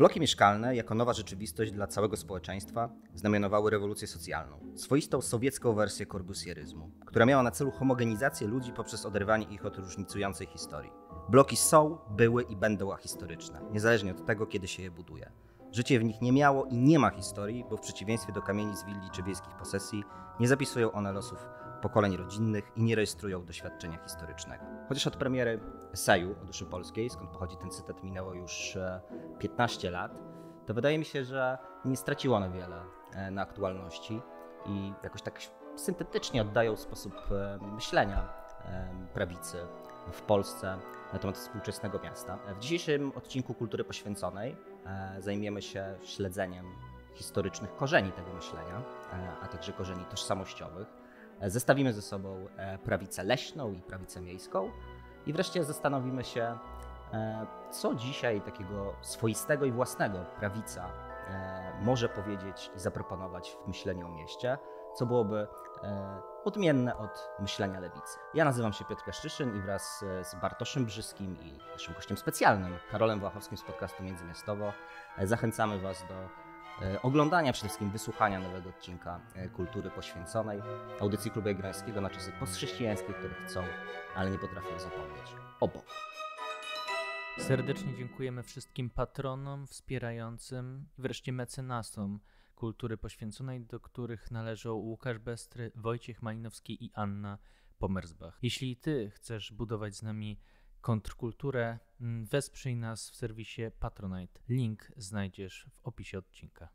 Bloki mieszkalne, jako nowa rzeczywistość dla całego społeczeństwa, znamionowały rewolucję socjalną, swoistą sowiecką wersję korbusjeryzmu, która miała na celu homogenizację ludzi poprzez oderwanie ich od różnicującej historii. Bloki są, były i będą ahistoryczne, niezależnie od tego, kiedy się je buduje. Życie w nich nie miało i nie ma historii, bo w przeciwieństwie do kamieni z willi czy wiejskich posesji, nie zapisują one losów pokoleń rodzinnych i nie rejestrują doświadczenia historycznego. Chociaż od premiery Seju o duszy polskiej, skąd pochodzi ten cytat, minęło już 15 e, lat, to wydaje mi się, że nie straciło ono wiele e, na aktualności i jakoś tak syntetycznie oddają sposób e, myślenia prawicy w Polsce na temat współczesnego miasta. W dzisiejszym odcinku Kultury Poświęconej zajmiemy się śledzeniem historycznych korzeni tego myślenia, a także korzeni tożsamościowych E, zestawimy ze sobą e, prawicę leśną i prawicę miejską i wreszcie zastanowimy się, e, co dzisiaj takiego swoistego i własnego prawica może powiedzieć i zaproponować w myśleniu o mieście, co byłoby odmienne od myślenia lewicy. Ja nazywam się Piotr Kaszczyszyn i wraz z Bartoszem Brzyskim i naszym gościem specjalnym, Karolem Włachowskim z podcastu Międzymiastowo, zachęcamy Was do E, oglądania przede wszystkim, wysłuchania nowego odcinka e, kultury poświęconej audycji Klubu Jagiellońskiego na czasy postchrześcijańskie, które chcą, ale nie potrafią zapomnieć o Bogu. Serdecznie dziękujemy wszystkim patronom, wspierającym i wreszcie mecenasom kultury poświęconej, do których należą Łukasz Bestry, Wojciech Malinowski i Anna Pomersbach. Jeśli ty chcesz budować z nami kontrkulturę, mm, wesprzyj nas w serwisie Patronite. Link znajdziesz w opisie odcinka.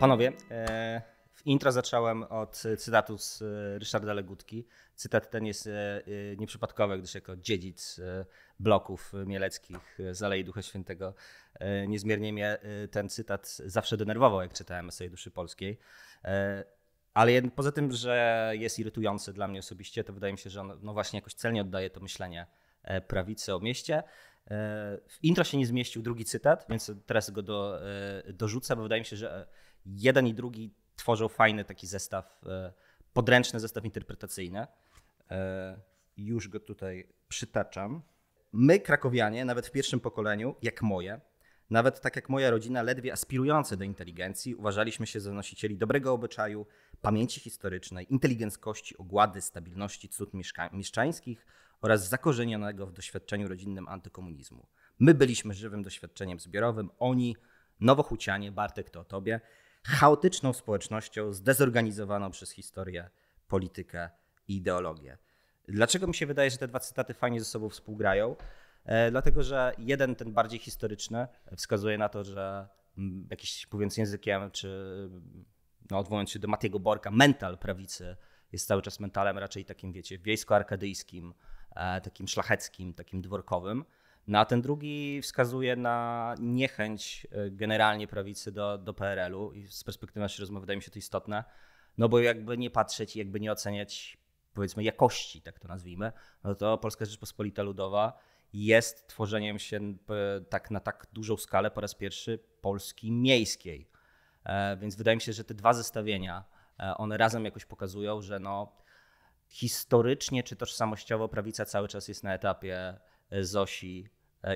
Panowie, e, w intro zacząłem od cytatu z e, Ryszarda Legutki. Cytat ten jest e, nieprzypadkowy, gdyż jako dziedzic bloków mieleckich z Alei Ducha Świętego niezmiernie mnie ten cytat zawsze denerwował, jak czytałem eseje Duszy Polskiej. Ale poza tym, że jest irytujący dla mnie osobiście, to wydaje mi się, że on no właśnie jakoś celnie oddaje to myślenie e, prawicy o mieście. E, w intro się nie zmieścił drugi cytat, więc teraz go do, e, dorzucę, bo wydaje mi się, że jeden i drugi tworzą fajny taki zestaw, podręczny zestaw interpretacyjny. Już go tutaj przytaczam. My, krakowianie, nawet w pierwszym pokoleniu, jak moje, nawet tak jak moja rodzina, ledwie aspirujące do inteligencji, uważaliśmy się za nosicieli dobrego obyczaju, pamięci historycznej, inteligenckości, ogłady, stabilności cud mieszczańskich oraz zakorzenionego w doświadczeniu rodzinnym antykomunizmu. My byliśmy żywym doświadczeniem zbiorowym, oni, nowochucianie, Bartek to o tobie, chaotyczną społecznością zdezorganizowaną przez historię, politykę i ideologię. Dlaczego mi się wydaje, że te dwa cytaty fajnie ze sobą współgrają? E, dlatego, że jeden, ten bardziej historyczny, wskazuje na to, że mm, jakiś, mówiąc językiem czy no odwołując się do Matiego Borka, mental prawicy jest cały czas mentalem raczej takim, wiecie, wiejsko-arkadyjskim, e, takim szlacheckim, takim dworkowym. No a ten drugi wskazuje na niechęć e, generalnie prawicy do, do PRL-u i z perspektywy naszej rozmowy wydaje mi się to istotne, no bo jakby nie patrzeć i jakby nie oceniać powiedzmy jakości, tak to nazwijmy, no to Polska Rzeczpospolita Ludowa jest tworzeniem się e, tak na tak dużą skalę po raz pierwszy Polski miejskiej. E, więc wydaje mi się, że te dwa zestawienia, e, one razem jakoś pokazują, że no, historycznie czy tożsamościowo prawica cały czas jest na etapie e, Zosi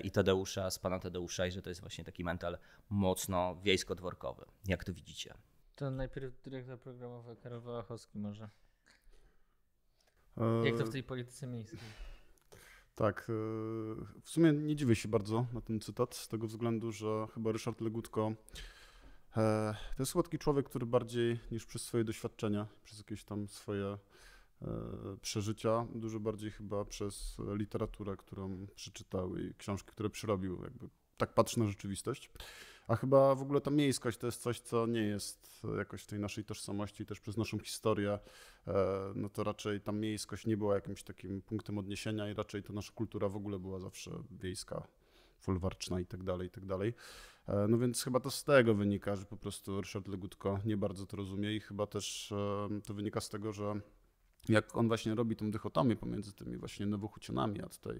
i Tadeusza, z pana Tadeusza i że to jest właśnie taki mental mocno wiejsko-dworkowy, jak to widzicie. To najpierw dyrektor programowy Karol Wałachowski może. Jak to w tej polityce miejskiej? Tak, w sumie nie dziwię się bardzo na ten cytat, z tego względu, że chyba Ryszard Legutko E, to jest słodki człowiek, który bardziej niż przez swoje doświadczenia, przez jakieś tam swoje e, przeżycia, dużo bardziej chyba przez literaturę, którą przeczytał i książki, które przyrobił. Jakby tak patrzy na rzeczywistość. A chyba w ogóle ta miejskość to jest coś, co nie jest jakoś w tej naszej tożsamości, też przez naszą historię, e, no to raczej ta miejskość nie była jakimś takim punktem odniesienia i raczej to nasza kultura w ogóle była zawsze wiejska, folwarczna i tak dalej, i tak dalej. E, no więc chyba to z tego wynika, że po prostu Ryszard Legutko nie bardzo to rozumie i chyba też e, to wynika z tego, że jak on właśnie robi tą dychotomię pomiędzy tymi właśnie nowochucionami, a tutaj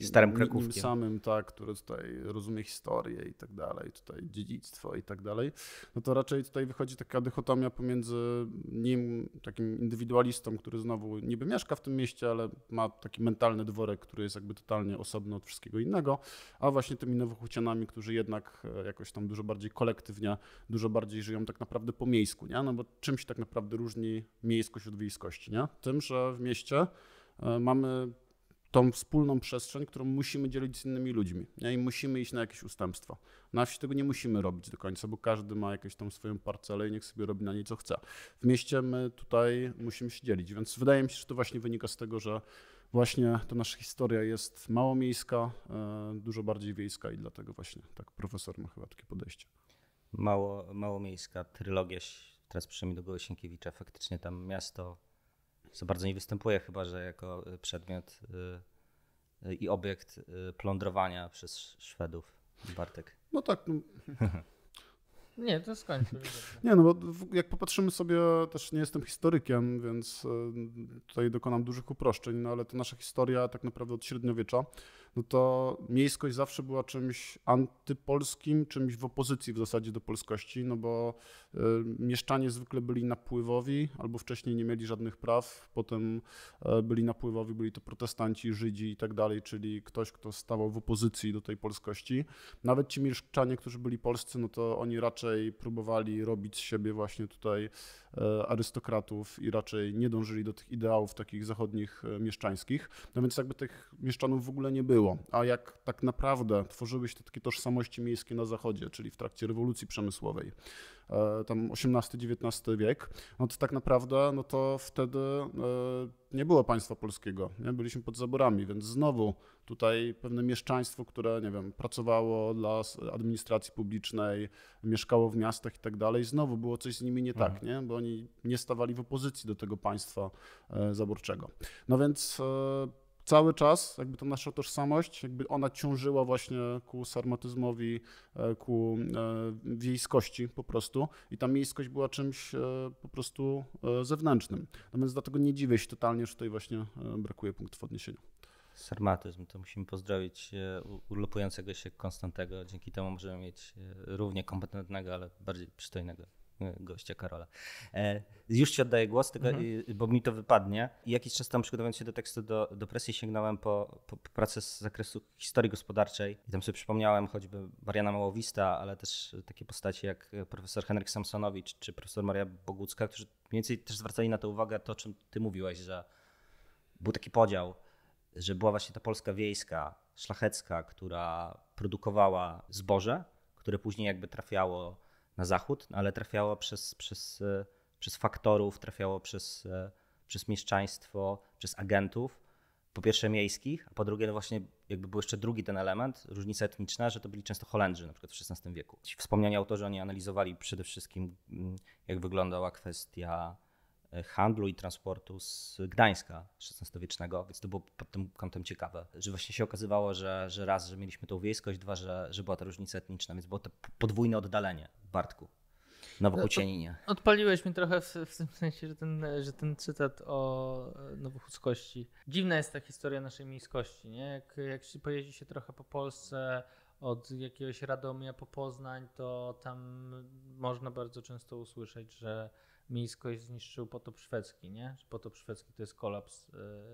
e, starym Krakówkiem. samym, tak, który tutaj rozumie historię i tak dalej, tutaj dziedzictwo i tak dalej, no to raczej tutaj wychodzi taka dychotomia pomiędzy nim, takim indywidualistą, który znowu niby mieszka w tym mieście, ale ma taki mentalny dworek, który jest jakby totalnie osobny od wszystkiego innego, a właśnie tymi nowochucionami, którzy jednak e, jakoś tam dużo bardziej kolektywnie, dużo bardziej żyją tak naprawdę po miejsku, nie? no bo czymś tak naprawdę różni miejsko środowiskość, nie? Tym, że w mieście e, mamy tą wspólną przestrzeń, którą musimy dzielić z innymi ludźmi nie? i musimy iść na jakieś ustępstwa. Na wsi tego nie musimy robić do końca, bo każdy ma jakąś tam swoją parcelę i niech sobie robi na niej co chce. W mieście my tutaj musimy się dzielić, więc wydaje mi się, że to właśnie wynika z tego, że właśnie ta nasza historia jest mało miejska, e, dużo bardziej wiejska i dlatego właśnie tak profesor ma chyba takie podejście. Mało, mało miejska, trylogia teraz przyszedł do głowy faktycznie tam miasto za bardzo nie występuje, chyba że jako y, przedmiot y, y, i obiekt plądrowania przez Szwedów. Bartek. No tak. No. Nie, to skończę. Nie, no bo jak popatrzymy sobie, też nie jestem historykiem, więc tutaj dokonam dużych uproszczeń, no ale to nasza historia tak naprawdę od średniowiecza no to miejskość zawsze była czymś antypolskim, czymś w opozycji w zasadzie do polskości, no bo y, mieszczanie zwykle byli napływowi, albo wcześniej nie mieli żadnych praw, potem y, byli napływowi, byli to protestanci, Żydzi i tak dalej, czyli ktoś, kto stawał w opozycji do tej polskości. Nawet ci mieszczanie, którzy byli polscy, no to oni raczej próbowali robić z siebie właśnie tutaj E, arystokratów i raczej nie dążyli do tych ideałów takich zachodnich e, mieszczańskich. No więc jakby tych mieszczanów w ogóle nie było. A jak tak naprawdę tworzyły się te takie tożsamości miejskie na zachodzie, czyli w trakcie rewolucji przemysłowej, e, tam XVIII-XIX wiek, no to tak naprawdę no to wtedy nie było państwa polskiego. Nie? Byliśmy pod zaborami, więc znowu Tutaj pewne mieszczaństwo, które, nie wiem, pracowało dla administracji publicznej, mieszkało w miastach i tak dalej, znowu było coś z nimi nie tak, mhm. nie? bo oni nie stawali w opozycji do tego państwa e, zaborczego. No więc e, cały czas jakby ta nasza tożsamość, jakby ona ciążyła właśnie ku sarmatyzmowi, e, ku wiejskości po prostu i ta miejskość była czymś po prostu zewnętrznym. No więc dlatego nie dziwię się totalnie, że tutaj właśnie brakuje punktów odniesienia sarmatyzm, to musimy pozdrowić e, urlopującego się Konstantego. Dzięki temu możemy mieć e, równie kompetentnego, ale bardziej przystojnego e, gościa Karola. Już ci oddaję głos, tylko, mhm. bo mi to wypadnie. I jakiś czas tam przygotowując się do tekstu do, do presji sięgnąłem po, po, po, pracę z zakresu historii gospodarczej. I tam sobie przypomniałem choćby Mariana Małowista, ale też takie postacie jak profesor Henryk Samsonowicz czy profesor Maria Bogucka, którzy mniej więcej też zwracali na to uwagę to, o czym ty mówiłeś, że był taki podział że była właśnie ta Polska wiejska, szlachecka, która produkowała zboże, które później jakby trafiało na zachód, ale trafiało przez, przez, e, przez faktorów, trafiało przez, e, przez mieszczaństwo, przez agentów, po pierwsze miejskich, a po drugie no właśnie jakby był jeszcze drugi ten element, różnica etniczna, że to byli często Holendrzy na przykład w XVI wieku. Ci wspomniani autorzy, oni analizowali przede wszystkim mm, jak wyglądała kwestia handlu i transportu z Gdańska XVI-wiecznego, więc to było pod tym kątem ciekawe, że właśnie się okazywało, że, że raz, że mieliśmy tą wiejskość, dwa, że, że była ta różnica etniczna, więc było to podwójne oddalenie w Bartku. Nowochucianinie. Odpaliłeś mi trochę w, w, tym sensie, że ten, że ten cytat o e, nowochódzkości. Dziwna jest ta historia naszej miejskości, nie? Jak, jak się pojeździ się trochę po Polsce od jakiegoś Radomia po Poznań, to tam można bardzo często usłyszeć, że miejskość zniszczył potop szwedzki, nie? potop szwedzki to jest kolaps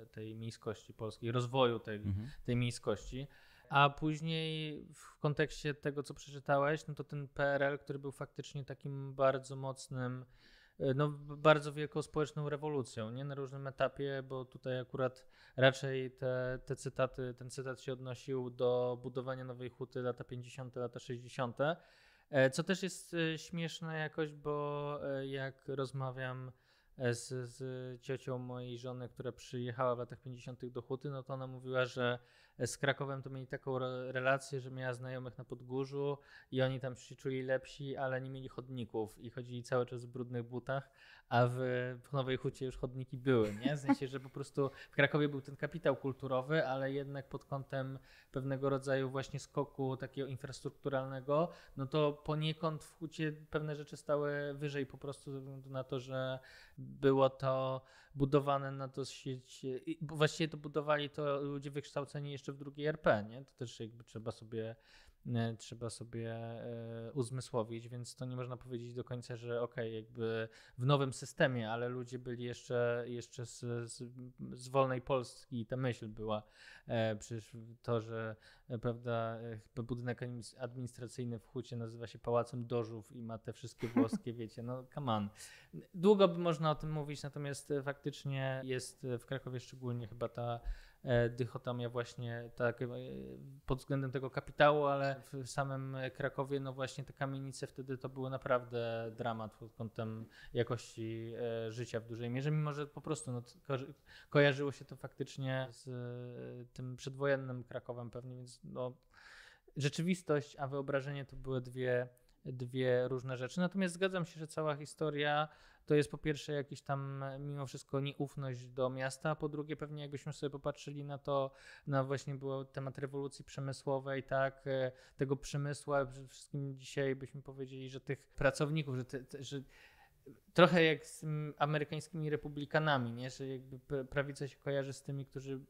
e, tej miejskości polskiej, rozwoju tej, mhm. tej miejskości. A później w kontekście tego, co przeczytałeś, no to ten PRL, który był faktycznie takim bardzo mocnym, e, no bardzo wielką społeczną rewolucją, nie? Na różnym etapie, bo tutaj akurat raczej te, te cytaty, ten cytat się odnosił do budowania nowej huty lata 50., lata 60., E, co też jest e, śmieszne jakoś, bo e, jak rozmawiam z, z ciocią mojej żony, która przyjechała w latach 50. do Huty, no to ona mówiła, że z Krakowem to mieli taką relację, że miała znajomych na podgórzu i oni tam się czuli lepsi, ale nie mieli chodników i chodzili cały czas w brudnych butach, a w, w Nowej Hucie już chodniki były, nie? W sensie, że po prostu w Krakowie był ten kapitał kulturowy, ale jednak pod kątem pewnego rodzaju właśnie skoku takiego infrastrukturalnego, no to poniekąd w Hucie pewne rzeczy stały wyżej po prostu ze względu na to, że było to budowane na dosyć. Właściwie to budowali to ludzie wykształceni jeszcze w drugiej RP, nie? To też jakby trzeba sobie E, trzeba sobie e, uzmysłowić, więc to nie można powiedzieć do końca, że ok, jakby w nowym systemie, ale ludzie byli jeszcze, jeszcze z, z, z wolnej Polski i ta myśl była. E, przecież to, że prawda, budynek administracyjny w Hucie nazywa się Pałacem Dożów i ma te wszystkie włoskie, wiecie, no come on. Długo by można o tym mówić, natomiast faktycznie jest w Krakowie szczególnie chyba ta E, dychotomia właśnie tak e, pod względem tego kapitału, ale w samym Krakowie no właśnie te kamienice wtedy to były naprawdę dramat pod kątem jakości e, życia w dużej mierze, mimo że po prostu no, kojarzyło się to faktycznie z tym przedwojennym Krakowem pewnie, więc no, rzeczywistość, a wyobrażenie to były dwie dwie różne rzeczy. Natomiast zgadzam się, że cała historia to jest po pierwsze jakieś tam e, mimo wszystko nieufność do miasta, a po drugie pewnie jakbyśmy sobie popatrzyli na to, na właśnie był temat rewolucji przemysłowej, tak, e, tego przemysłu, przede wszystkim dzisiaj byśmy powiedzieli, że tych pracowników, że, te, że trochę jak z amerykańskimi republikanami, nie? że jakby prawica się kojarzy z tymi, którzy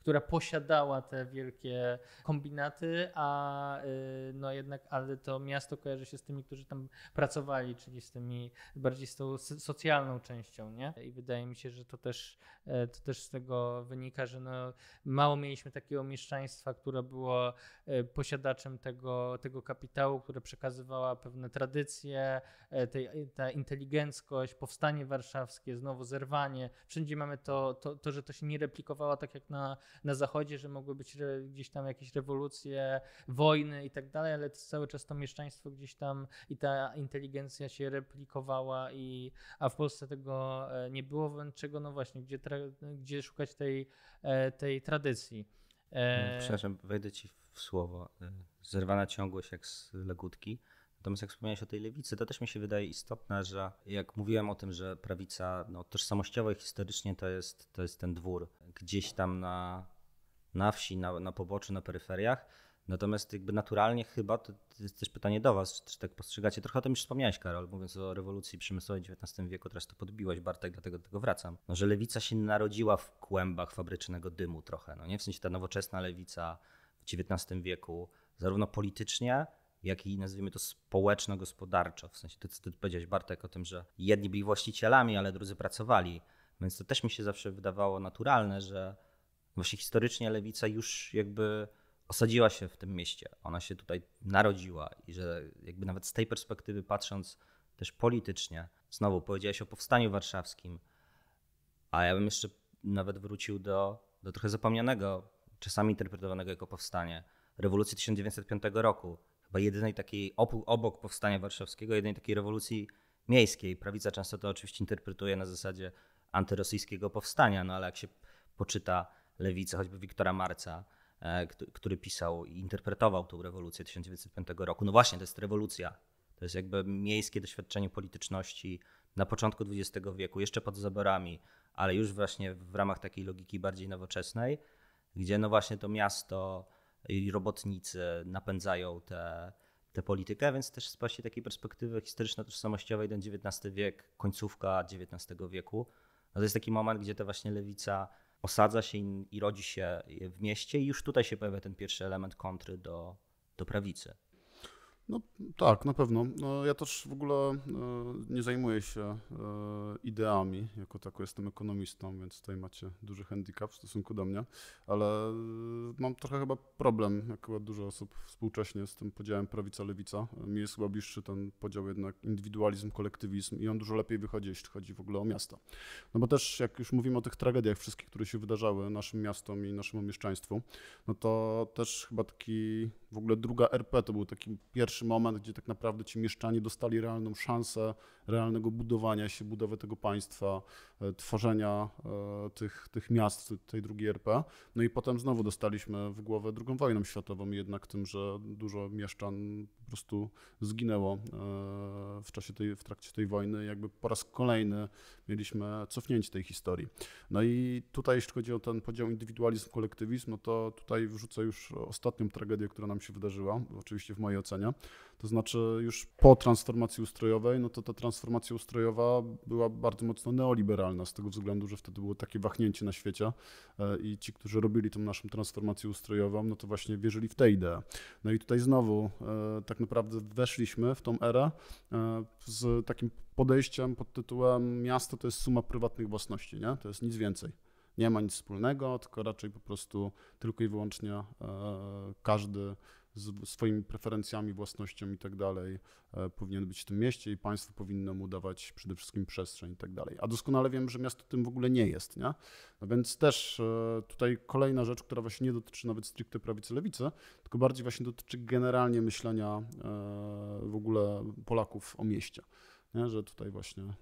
która posiadała te wielkie kombinaty, a y, no jednak, ale to miasto kojarzy się z tymi, którzy tam pracowali, czyli z tymi bardziej z tą socjalną częścią, nie? I wydaje mi się, że to też, e, to też z tego wynika, że no, mało mieliśmy takiego mieszczaństwa, które było e, posiadaczem tego, tego kapitału, które przekazywała pewne tradycje, e, tej, ta inteligencja niemieckość, powstanie warszawskie, znowu zerwanie. Wszędzie mamy to, to, to że to się nie replikowało tak jak na, na Zachodzie, że mogły być re, gdzieś tam jakieś rewolucje, wojny i tak dalej, ale cały czas to mieszczaństwo gdzieś tam i ta inteligencja się replikowała, i, a w Polsce tego e, nie było, więc czego no właśnie, gdzie, tra, gdzie szukać tej, e, tej tradycji. E, Przepraszam, wejdę ci w słowo. Zerwana ciągłość jak z legutki Natomiast jak wspomniałeś o tej lewicy, to też mi się wydaje istotne, że jak mówiłem o tym, że prawica no, tożsamościowo i historycznie to jest, to jest ten dwór gdzieś tam na, na wsi, na, na poboczu, na peryferiach, Natomiast jakby naturalnie chyba, to jest też pytanie do Was, czy tak postrzegacie, trochę o tym już wspomniałeś Karol, mówiąc o rewolucji przemysłowej XIX wieku, teraz to podbiłeś Bartek, dlatego do tego wracam, no, że lewica się narodziła w kłębach fabrycznego dymu trochę, no nie? W sensie ta nowoczesna lewica w XIX wieku, zarówno politycznie, jak i nazwijmy to społeczno-gospodarczo. W sensie ty, ty powiedziałeś Bartek o tym, że jedni byli właścicielami, ale drudzy pracowali. Więc to też mi się zawsze wydawało naturalne, że właśnie historycznie lewica już jakby osadziła się w tym mieście. Ona się tutaj narodziła i że jakby nawet z tej perspektywy patrząc też politycznie, znowu powiedziałeś o powstaniu warszawskim, a ja bym jeszcze nawet wrócił do, do trochę zapomnianego, czasami interpretowanego jako powstanie, rewolucji 1905 roku, chyba jedynej takiej, obok powstania warszawskiego, jednej takiej rewolucji miejskiej. Prawica często to oczywiście interpretuje na zasadzie antyrosyjskiego powstania, no ale jak się poczyta lewicę, choćby Wiktora Marca, e, który pisał i interpretował tą rewolucję 1905 roku, no właśnie, to jest rewolucja. To jest jakby miejskie doświadczenie polityczności na początku XX wieku, jeszcze pod zaborami, ale już właśnie w ramach takiej logiki bardziej nowoczesnej, gdzie no właśnie to miasto i robotnicy napędzają tę te, politykę, więc też z właśnie takiej perspektywy historyczno-tożsamościowej ten XIX wiek, końcówka XIX wieku, no to jest taki moment, gdzie ta właśnie lewica osadza się i rodzi się w mieście i już tutaj się pojawia ten pierwszy element kontry do, do prawicy. No tak, na pewno. No, ja też w ogóle e, nie zajmuję się e, ideami, jako tako jestem ekonomistą, więc tutaj macie duży handicap w stosunku do mnie, ale e, mam trochę chyba problem, jak chyba dużo osób współcześnie z tym podziałem prawica-lewica. Mi jest chyba bliższy ten podział jednak indywidualizm, kolektywizm i on dużo lepiej wychodzi, jeśli chodzi w ogóle o miasta. No bo też jak już mówimy o tych tragediach wszystkich, które się wydarzały naszym miastom i naszemu mieszczaństwu, no to też chyba taki w ogóle druga RP to był taki pierwszy pierwszy moment, gdzie tak naprawdę ci mieszczanie dostali realną szansę realnego budowania się, budowy tego państwa, e, tworzenia e, tych, tych miast, tej drugiej RP. No i potem znowu dostaliśmy w głowę drugą wojną światową, jednak tym, że dużo mieszczan po prostu zginęło e, w czasie tej, w trakcie tej wojny. Jakby po raz kolejny mieliśmy cofnięcie tej historii. No i tutaj, jeśli chodzi o ten podział indywidualizm, kolektywizm, no to tutaj wrzucę już ostatnią tragedię, która nam się wydarzyła, oczywiście w mojej ocenie, to znaczy już po transformacji ustrojowej, no to ta transformacja ustrojowa była bardzo mocno neoliberalna z tego względu, że wtedy było takie wahnięcie na świecie e, i ci, którzy robili tą naszą transformację ustrojową, no to właśnie wierzyli w tę ideę. No i tutaj znowu e, tak naprawdę weszliśmy w tą erę e, z takim podejściem pod tytułem miasto to jest suma prywatnych własności, nie? To jest nic więcej nie ma nic wspólnego, tylko raczej po prostu tylko i wyłącznie każdy z swoimi preferencjami, własnością i tak dalej, e, powinien być w tym mieście i państwo powinno mu dawać przede wszystkim przestrzeń i tak dalej. A doskonale wiem, że miasto tym w ogóle nie jest, nie? No więc też e, tutaj kolejna rzecz, która właśnie nie dotyczy nawet stricte prawicy-lewicy, tylko bardziej właśnie dotyczy generalnie myślenia e, w ogóle Polaków o mieście, nie? że tutaj właśnie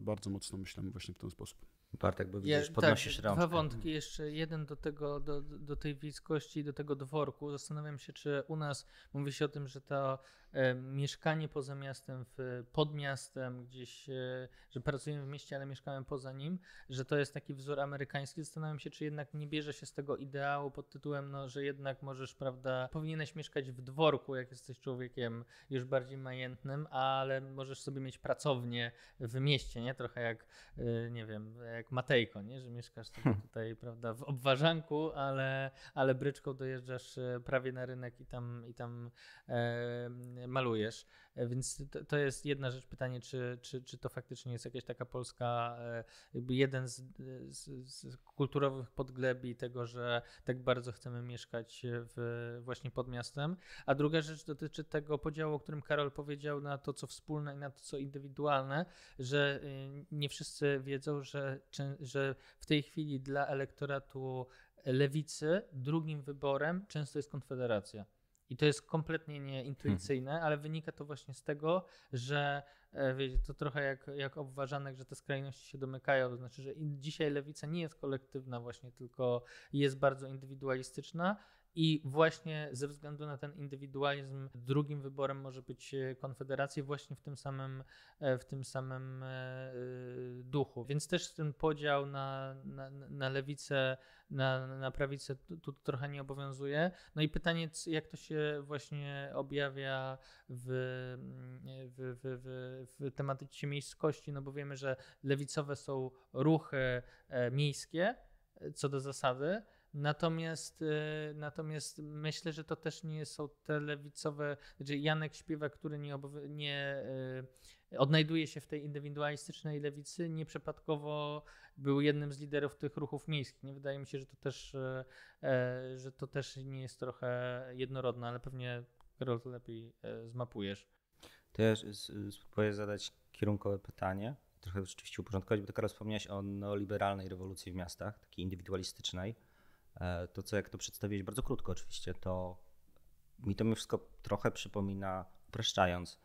bardzo mocno myślimy właśnie w ten sposób. Bartek, bo widzisz, ja, podnosisz tak, rączkę. Dwa wątki. Jeszcze jeden do, tego, do, do tej bliskości, do tego dworku. Zastanawiam się, czy u nas mówi się o tym, że ta E, mieszkanie poza miastem, w, pod miastem, gdzieś, e, że pracuję w mieście, ale mieszkałem poza nim, że to jest taki wzór amerykański. Zastanawiam się, czy jednak nie bierze się z tego ideału pod tytułem, no, że jednak możesz, prawda, powinieneś mieszkać w dworku, jak jesteś człowiekiem już bardziej majętnym, ale możesz sobie mieć pracownię w mieście, nie? Trochę jak, e, nie wiem, jak Matejko, nie? Że mieszkasz hmm. tutaj, prawda, w obwarzanku, ale, ale bryczką dojeżdżasz prawie na rynek i tam, i tam e, malujesz. E, więc to, to jest jedna rzecz, pytanie, czy, czy, czy to faktycznie jest jakaś taka polska, e, jakby jeden z, z, z kulturowych podglebi tego, że tak bardzo chcemy mieszkać w, właśnie pod miastem. A druga rzecz dotyczy tego podziału, o którym Karol powiedział, na to, co wspólne i na to, co indywidualne, że y, nie wszyscy wiedzą, że, że w tej chwili dla elektoratu lewicy drugim wyborem często jest Konfederacja. I to jest kompletnie nieintuicyjne, hmm. ale wynika to właśnie z tego, że e, wiecie, to trochę jak, jak obważanek, że te skrajności się domykają. To znaczy, że dzisiaj lewica nie jest kolektywna, właśnie, tylko jest bardzo indywidualistyczna i właśnie ze względu na ten indywidualizm, drugim wyborem może być e, konfederacja, właśnie w tym samym, e, w tym samym e, duchu. Więc też ten podział na, na, na lewicę, na, na prawicę tu, trochę nie obowiązuje. No i pytanie, jak to się właśnie objawia w, w, w, w, w tematyce miejskości, no bo wiemy, że lewicowe są ruchy miejskie co do zasady Natomiast, y, natomiast myślę, że to też nie są te lewicowe, znaczy Janek Śpiewa, który nie, nie y, odnajduje się w tej indywidualistycznej lewicy, nieprzypadkowo był jednym z liderów tych ruchów miejskich. Nie wydaje mi się, że to też, y, e, że to też nie jest trochę jednorodne, ale pewnie Karol lepiej e, zmapujesz. To ja spróbuję zadać kierunkowe pytanie, trochę rzeczywiście uporządkować, bo ty Karol wspomniałeś o neoliberalnej rewolucji w miastach, takiej indywidualistycznej. E, to co jak to przedstawiłeś bardzo krótko oczywiście, to mi to mi wszystko trochę przypomina, upraszczając,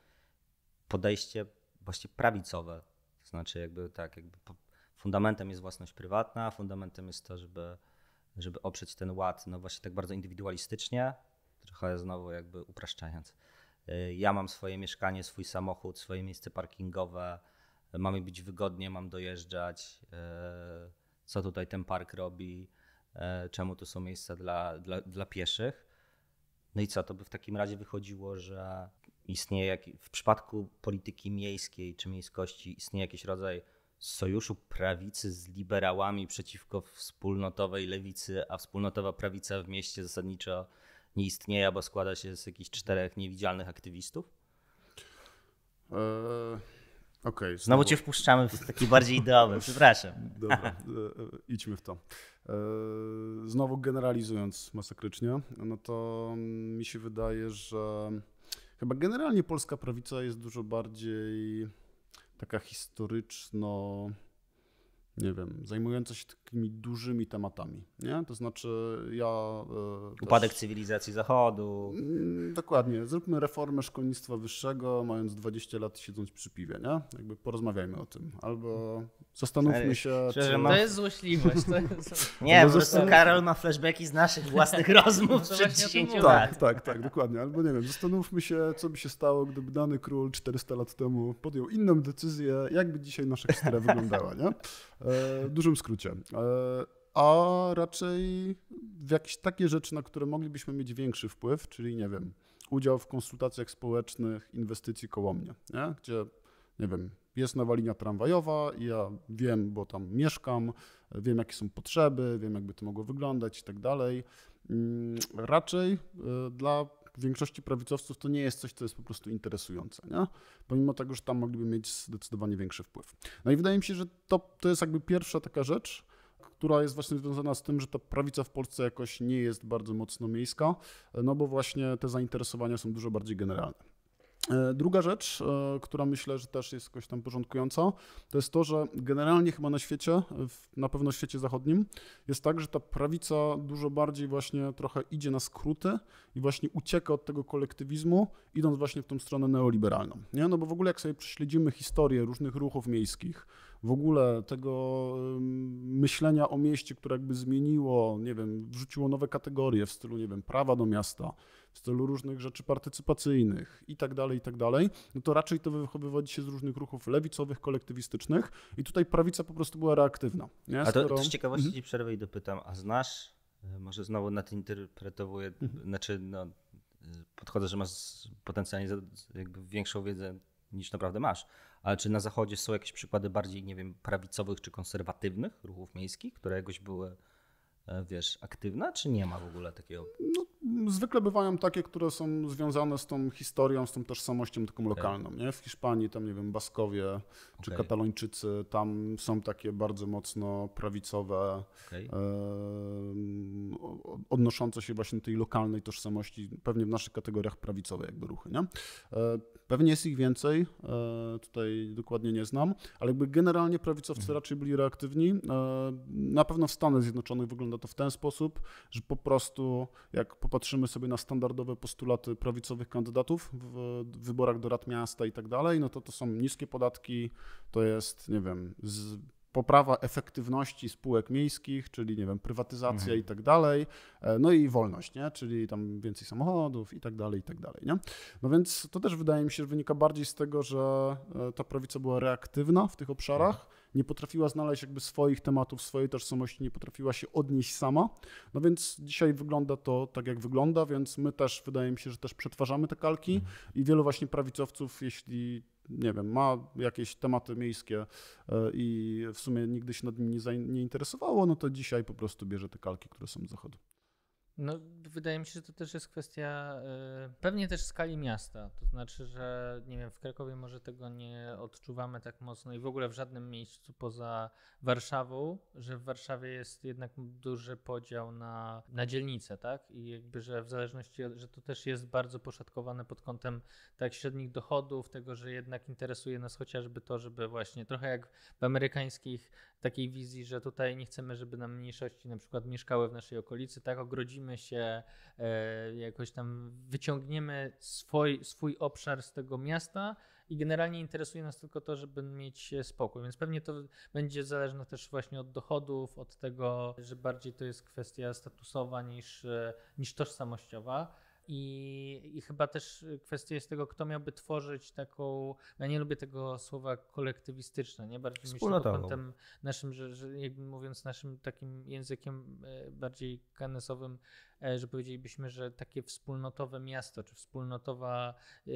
podejście właśnie prawicowe. To znaczy jakby tak, jakby fundamentem jest własność prywatna, fundamentem jest to, żeby, żeby oprzeć ten ład, no właśnie tak bardzo indywidualistycznie, trochę znowu jakby upraszczając. E, ja mam swoje mieszkanie, swój samochód, swoje miejsce parkingowe, mam e, mamy być wygodnie, mam dojeżdżać, co tutaj ten park robi, E, czemu to są miejsca dla, dla, dla pieszych. No i co, to by w takim razie wychodziło, że istnieje jak, w przypadku polityki miejskiej czy miejskości istnieje jakiś rodzaj sojuszu prawicy z liberałami przeciwko wspólnotowej lewicy, a wspólnotowa prawica w mieście zasadniczo nie istnieje, bo składa się z jakichś czterech niewidzialnych aktywistów? Eee Okej. Okay, znowu. znowu cię wpuszczamy w taki bardziej ideowy, przepraszam. Dobra, e, idźmy w to. E, znowu generalizując masakrycznie, no to mi się wydaje, że chyba generalnie polska prawica jest dużo bardziej taka historyczno nie wiem, zajmujące się takimi dużymi tematami. Nie? To znaczy, ja. E, Upadek też... cywilizacji Zachodu. Mm, dokładnie. Zróbmy reformę szkolnictwa wyższego, mając 20 lat siedząc przy piwie, nie? Jakby porozmawiajmy o tym. Albo zastanówmy się. Czy... Czy... To jest złośliwość. To jest... nie, no po prostu Karol ma flashbacki z naszych własnych no rozmów przed 10 tak, lat. Tak, tak, tak, dokładnie. Albo nie wiem, zastanówmy się, co by się stało, gdyby dany król 400 lat temu podjął inną decyzję, jakby dzisiaj nasza historia wyglądała, nie? E, w dużym skrócie. E, a raczej w jakieś takie rzeczy, na które moglibyśmy mieć większy wpływ, czyli nie wiem, udział w konsultacjach społecznych, inwestycji koło mnie, nie? gdzie nie wiem, jest nowa linia tramwajowa i ja wiem, bo tam mieszkam, wiem jakie są potrzeby, wiem jakby to mogło wyglądać i tak dalej. Mm, raczej e, dla większości prawicowców to nie jest coś, co jest po prostu interesujące, nie? pomimo tego, że tam mogliby mieć zdecydowanie większy wpływ. No i wydaje mi się, że to, to jest jakby pierwsza taka rzecz, która jest właśnie związana z tym, że ta prawica w Polsce jakoś nie jest bardzo mocno miejska, no bo właśnie te zainteresowania są dużo bardziej generalne. E, druga rzecz, e, która myślę, że też jest jakoś tam porządkująca, to jest to, że generalnie chyba na świecie, na pewno w świecie zachodnim, jest tak, że ta prawica dużo bardziej właśnie trochę idzie na skróty i właśnie ucieka od tego kolektywizmu, idąc właśnie w tą stronę neoliberalną. Nie? No bo w ogóle jak sobie prześledzimy historię różnych ruchów miejskich, w ogóle tego myślenia o mieście, które jakby zmieniło, nie wiem, wrzuciło nowe kategorie w stylu, nie wiem, prawa do miasta, w stylu różnych rzeczy partycypacyjnych i tak dalej, i tak dalej, no to raczej to wychodzi się z różnych ruchów lewicowych, kolektywistycznych i tutaj prawica po prostu była reaktywna. Nie? A to, Skoro... to z ciekawości mhm. ci przerwę i dopytam, a znasz, e, może znowu nadinterpretowuję, mhm. znaczy no, e, podchodzę, że masz potencjalnie większą wiedzę niż naprawdę masz. Ale czy na zachodzie są jakieś przykłady bardziej, nie wiem, prawicowych czy konserwatywnych ruchów miejskich, które jakoś były, e, wiesz, aktywne, czy nie ma w ogóle takiego? No Zwykle bywają takie, które są związane z tą historią, z tą tożsamością taką tak. lokalną. Nie? W Hiszpanii, tam nie wiem, Baskowie okay. czy Katalończycy, tam są takie bardzo mocno prawicowe, okay. e, odnoszące się właśnie do tej lokalnej tożsamości, pewnie w naszych kategoriach prawicowe jakby ruchy. Nie? E, pewnie jest ich więcej, e, tutaj dokładnie nie znam, ale jakby generalnie prawicowcy mhm. raczej byli reaktywni. E, na pewno w Stanach Zjednoczonych wygląda to w ten sposób, że po prostu jak po popatrzymy sobie na standardowe postulaty prawicowych kandydatów w wyborach do rad miasta i tak dalej, no to to są niskie podatki, to jest, nie wiem, z, poprawa efektywności spółek miejskich, czyli nie wiem, prywatyzacja mhm. i tak dalej, e, no i wolność, nie? czyli tam więcej samochodów i tak dalej, i tak dalej. Nie? No więc to też wydaje mi się, że wynika bardziej z tego, że e, ta prawica była reaktywna w tych obszarach, nie potrafiła znaleźć jakby swoich tematów, swojej tożsamości, nie potrafiła się odnieść sama. No więc dzisiaj wygląda to tak, jak wygląda, więc my też, wydaje mi się, że też przetwarzamy te kalki mhm. i wielu właśnie prawicowców, jeśli nie wiem, ma jakieś tematy miejskie e, i w sumie nigdy się nad nimi nie, nie interesowało, no to dzisiaj po prostu bierze te kalki, które są z zachodu. No, wydaje mi się, że to też jest kwestia e, pewnie też skali miasta. To znaczy, że nie wiem, w Krakowie może tego nie odczuwamy tak mocno i w ogóle w żadnym miejscu poza Warszawą, że w Warszawie jest jednak duży podział na, na dzielnice, tak? I jakby, że w zależności, że to też jest bardzo poszatkowane pod kątem tak średnich dochodów, tego, że jednak interesuje nas chociażby to, żeby właśnie trochę jak w amerykańskich takiej wizji, że tutaj nie chcemy, żeby nam mniejszości na przykład mieszkały w naszej okolicy, tak ogrodzimy się, e, jakoś tam wyciągniemy swój, swój obszar z tego miasta i generalnie interesuje nas tylko to, żeby mieć spokój, więc pewnie to będzie zależne też właśnie od dochodów, od tego, że bardziej to jest kwestia statusowa niż, e, niż tożsamościowa. I, I chyba też y, kwestia jest tego, kto miałby tworzyć taką. Ja no nie lubię tego słowa kolektywistyczne, nie bardziej myślę kątem naszym, że, że jakby mówiąc naszym takim językiem e, bardziej kanesowym, e, że powiedzielibyśmy, że takie wspólnotowe miasto czy wspólnotowa e,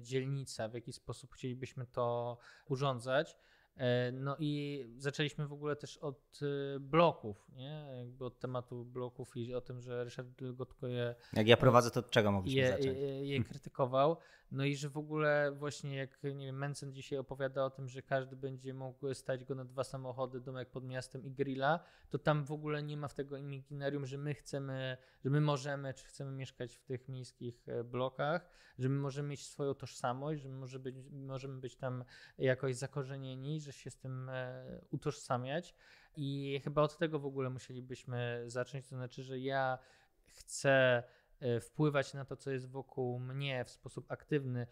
dzielnica, w jaki sposób chcielibyśmy to urządzać. E, no i zaczęliśmy w ogóle też od e, bloków, nie? Jakby od tematu bloków i o tym, że Ryszard Gotko je... Jak ja prowadzę, to od czego mogliśmy je, zacząć? Je, je krytykował. No i że w ogóle właśnie jak nie wiem, Manson dzisiaj opowiada o tym, że każdy będzie mógł stać go na dwa samochody, domek pod miastem i grilla, to tam w ogóle nie ma w tego imaginarium, że my chcemy, że my możemy, czy chcemy mieszkać w tych miejskich e, blokach, że my możemy mieć swoją tożsamość, że my może być, możemy być tam jakoś zakorzenieni, że się z tym e, utożsamiać. I chyba od tego w ogóle musielibyśmy zacząć, to znaczy, że ja chcę E, wpływać na to, co jest wokół mnie w sposób aktywny,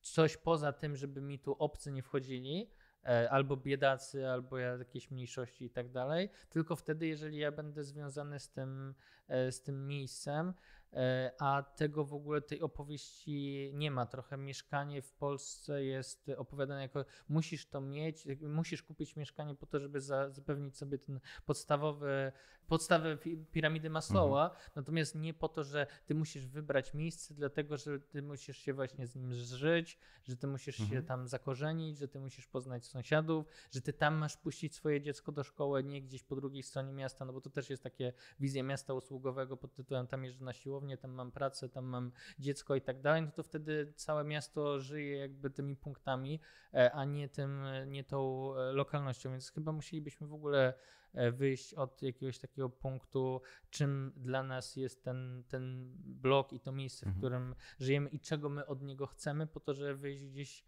coś poza tym, żeby mi tu obcy nie wchodzili, e, albo biedacy, albo jakieś mniejszości i tak dalej. Tylko wtedy, jeżeli ja będę związany z tym, e, z tym miejscem, E, a tego w ogóle tej opowieści nie ma. Trochę mieszkanie w Polsce jest opowiadane jako musisz to mieć, musisz kupić mieszkanie po to, żeby zapewnić sobie ten podstawowy, podstawę piramidy Maslowa, mhm. natomiast nie po to, że ty musisz wybrać miejsce, dlatego że ty musisz się właśnie z nim zżyć, że ty musisz mhm. się tam zakorzenić, że ty musisz poznać sąsiadów, że ty tam masz puścić swoje dziecko do szkoły, nie gdzieś po drugiej stronie miasta, no bo to też jest takie wizja miasta usługowego pod tytułem tam jeżdżę na siłownię, pracownię, tam mam pracę, tam mam dziecko i tak dalej, no to wtedy całe miasto żyje jakby tymi punktami, e, a nie tym, e, nie tą e, lokalnością, więc chyba musielibyśmy w ogóle wyjść od jakiegoś takiego punktu, czym dla nas jest ten, ten blok i to miejsce, w mhm. którym żyjemy i czego my od niego chcemy, po to, żeby wyjść gdzieś,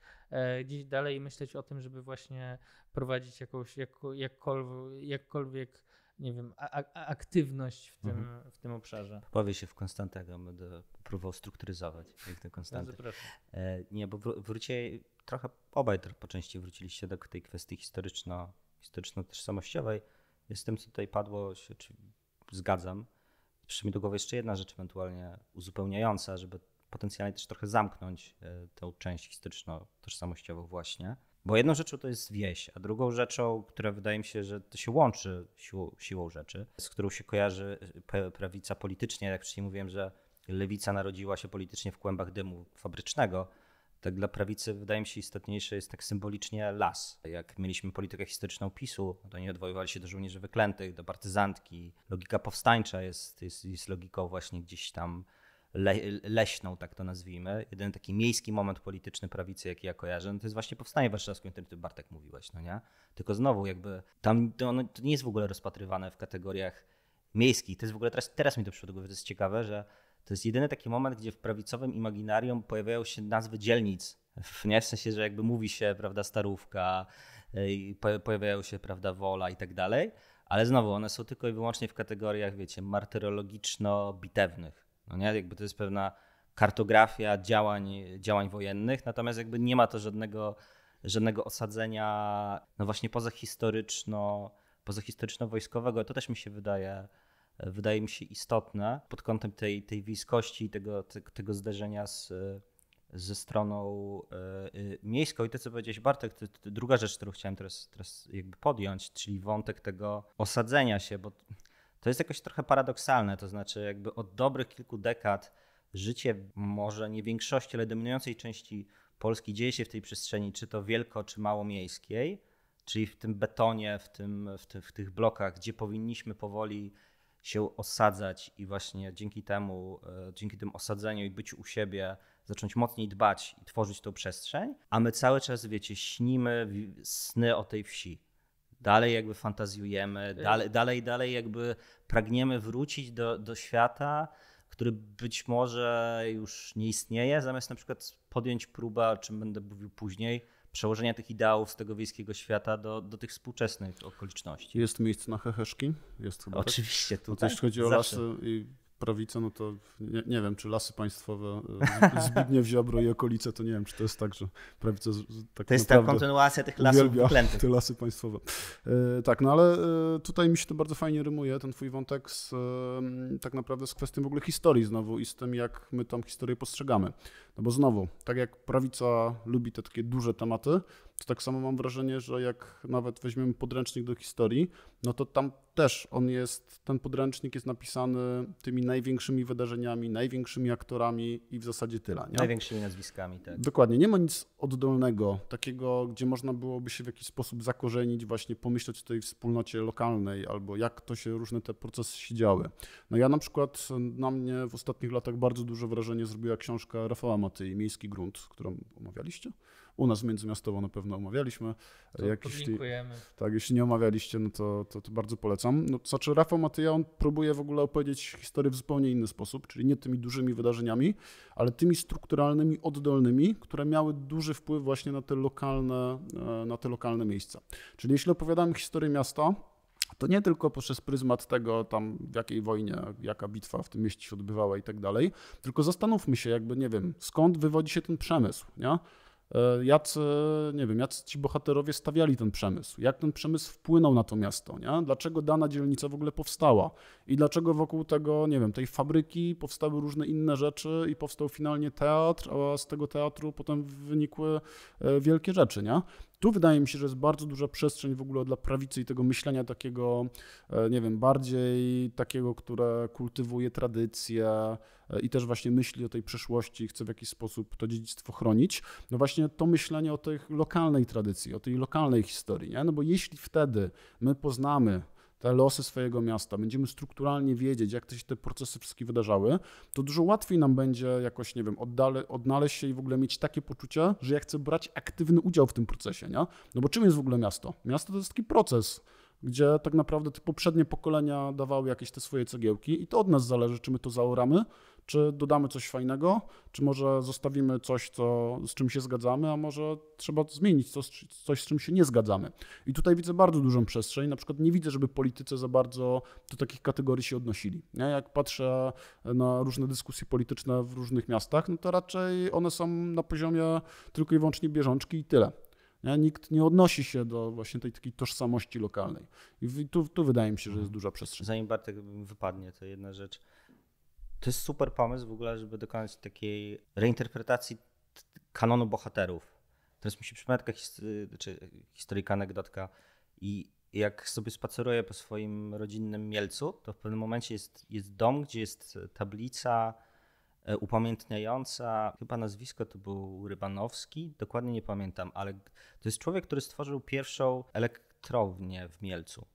gdzieś dalej i myśleć o tym, żeby właśnie prowadzić jakąś, jak, jakkolwiek, jakkolwiek nie wiem, aktywność w tym, mhm. w tym obszarze. Powie się w Konstantego, będę próbował strukturyzować jak ten Konstanty. E, nie, bo wró trochę, obaj po części wróciliście do tej kwestii historyczno, historyczno-tożsamościowej. z tym, co tutaj padło, się zgadzam. Przyszła mi do głowy jeszcze jedna rzecz ewentualnie uzupełniająca, żeby potencjalnie też trochę zamknąć e, tę część historyczno-tożsamościową właśnie. Bo jedną rzeczą to jest wieś, a drugą rzeczą, która wydaje mi się, że to się łączy siłą, siłą rzeczy, z którą się kojarzy e, prawica politycznie, jak wcześniej mówiłem, że lewica narodziła się politycznie w kłębach dymu fabrycznego, tak dla prawicy wydaje mi się istotniejszy jest tak symbolicznie las. Jak mieliśmy politykę historyczną PiSu, to nie odwoływali się do żołnierzy wyklętych, do partyzantki. Logika powstańcza jest, jest, jest logiką właśnie gdzieś tam le, leśną, tak to nazwijmy, jeden taki miejski moment polityczny prawicy, jaki ja kojarzę, no to jest właśnie powstanie warszawskie, o którym ty Bartek mówiłeś, no nie? Tylko znowu jakby tam to, ono, to nie jest w ogóle rozpatrywane w kategoriach miejskich. To jest w ogóle teraz, teraz mi to przyszło że to jest ciekawe, że to jest jedyny taki moment, gdzie w prawicowym imaginarium pojawiają się nazwy dzielnic. Nie? W sensie, że jakby mówi się, prawda, starówka, y, pojawiają się, prawda, wola i tak dalej, ale znowu one są tylko i wyłącznie w kategoriach, wiecie, martyrologiczno-bitewnych. No nie? Jakby to jest pewna kartografia działań, działań wojennych, natomiast jakby nie ma to żadnego, żadnego osadzenia, no właśnie pozahistoryczno, historyczno wojskowego To też mi się wydaje, wydaje mi się istotne pod kątem tej, tej wiejskości i tego, tego zderzenia z, ze stroną y, miejską. I to, co powiedziałeś Bartek, to, to druga rzecz, którą chciałem teraz, teraz jakby podjąć, czyli wątek tego osadzenia się, bo to jest jakoś trochę paradoksalne, to znaczy jakby od dobrych kilku dekad życie może nie większości, ale dominującej części Polski dzieje się w tej przestrzeni, czy to wielko, czy mało miejskiej, czyli w tym betonie, w, tym, w, ty, w tych blokach, gdzie powinniśmy powoli się osadzać i właśnie dzięki temu, e, dzięki tym osadzeniu i byciu u siebie zacząć mocniej dbać i tworzyć tą przestrzeń, a my cały czas, wiecie, śnimy sny o tej wsi dalej jakby fantazjujemy, y. dalej, dalej, dalej jakby pragniemy wrócić do, do świata, który być może już nie istnieje, zamiast na przykład podjąć próbę, o czym będę mówił później, przełożenia tych ideałów z tego wiejskiego świata do, do tych współczesnych okoliczności. Jest miejsce na heheszki? Jest chyba tak? Oczywiście, tak? tutaj. Jeśli chodzi o Zawsze. lasy i prawica, no to nie, nie, wiem, czy lasy państwowe, e, Zbigniew Ziobro i okolice, to nie wiem, czy to jest tak, że prawica tak To jest ta kontynuacja tych lasów wyklętych. te lasy państwowe. E, tak, no ale e, tutaj mi się to bardzo fajnie rymuje, ten twój wątek z, tak naprawdę z kwestią w ogóle historii znowu i z tym, jak my tą historię postrzegamy. No bo znowu, tak jak prawica lubi te takie duże tematy, to tak samo mam wrażenie, że jak nawet weźmiemy podręcznik do historii, no to tam też on jest, ten podręcznik jest napisany tymi największymi wydarzeniami, największymi aktorami i w zasadzie tyle. Nie? Największymi nazwiskami, tak. Dokładnie, nie ma nic oddolnego, takiego, gdzie można byłoby się w jakiś sposób zakorzenić, właśnie pomyśleć o tej wspólnocie lokalnej albo jak to się różne te procesy się działy. No ja na przykład, na mnie w ostatnich latach bardzo duże wrażenie zrobiła książka Rafała i miejski grunt, którą omawialiście. U nas międzymiastowo na pewno omawialiśmy. To Jak jeśli, tak, jeśli nie omawialiście, no to, to, to bardzo polecam. No, to znaczy Rafał Matyja, on próbuje w ogóle opowiedzieć historię w zupełnie inny sposób, czyli nie tymi dużymi wydarzeniami, ale tymi strukturalnymi, oddolnymi, które miały duży wpływ właśnie na te lokalne, e, na te lokalne miejsca. Czyli jeśli opowiadamy historię miasta, to nie tylko poprzez pryzmat tego, tam w jakiej wojnie, jaka bitwa w tym mieście się odbywała i tak dalej, tylko zastanówmy się, jakby, nie wiem, skąd wywodzi się ten przemysł, nie? E, jacy, nie wiem, jacy ci bohaterowie stawiali ten przemysł, jak ten przemysł wpłynął na to miasto, nie? dlaczego dana dzielnica w ogóle powstała i dlaczego wokół tego, nie wiem, tej fabryki powstały różne inne rzeczy i powstał finalnie teatr, a z tego teatru potem wynikły e, wielkie rzeczy. Nie? Tu wydaje mi się, że jest bardzo duża przestrzeń w ogóle dla prawicy i tego myślenia takiego, e, nie wiem, bardziej takiego, które kultywuje tradycję e, i też właśnie myśli o tej przeszłości i chce w jakiś sposób to dziedzictwo chronić. No właśnie to myślenie o tej lokalnej tradycji, o tej lokalnej historii, nie? no bo jeśli wtedy my poznamy te losy swojego miasta, będziemy strukturalnie wiedzieć, jak te się te procesy wszystkie wydarzały, to dużo łatwiej nam będzie jakoś, nie wiem, oddale, odnaleźć się i w ogóle mieć takie poczucie, że ja chcę brać aktywny udział w tym procesie, nie? No bo czym jest w ogóle miasto? Miasto to jest taki proces, gdzie tak naprawdę te poprzednie pokolenia dawały jakieś te swoje cegiełki i to od nas zależy, czy my to zaoramy, czy dodamy coś fajnego, czy może zostawimy coś, co, z czym się zgadzamy, a może trzeba zmienić coś, coś, z czym się nie zgadzamy. I tutaj widzę bardzo dużą przestrzeń. Na przykład nie widzę, żeby politycy za bardzo do takich kategorii się odnosili. Ja jak patrzę na różne dyskusje polityczne w różnych miastach, no to raczej one są na poziomie tylko i wyłącznie bieżączki i tyle. Nie? Nikt nie odnosi się do właśnie tej takiej tożsamości lokalnej. I tu, tu wydaje mi się, że jest mhm. duża przestrzeń. Zanim Bartek wypadnie, to jedna rzecz. To jest super pomysł w ogóle, żeby dokonać takiej reinterpretacji kanonu bohaterów. Teraz mi się taka znaczy, histori- czy anegdotka i jak sobie spaceruję po swoim rodzinnym Mielcu, to w pewnym momencie jest, jest dom, gdzie jest tablica e, upamiętniająca, chyba nazwisko to był Rybanowski, dokładnie nie pamiętam, ale to jest człowiek, który stworzył pierwszą elektrownię w Mielcu.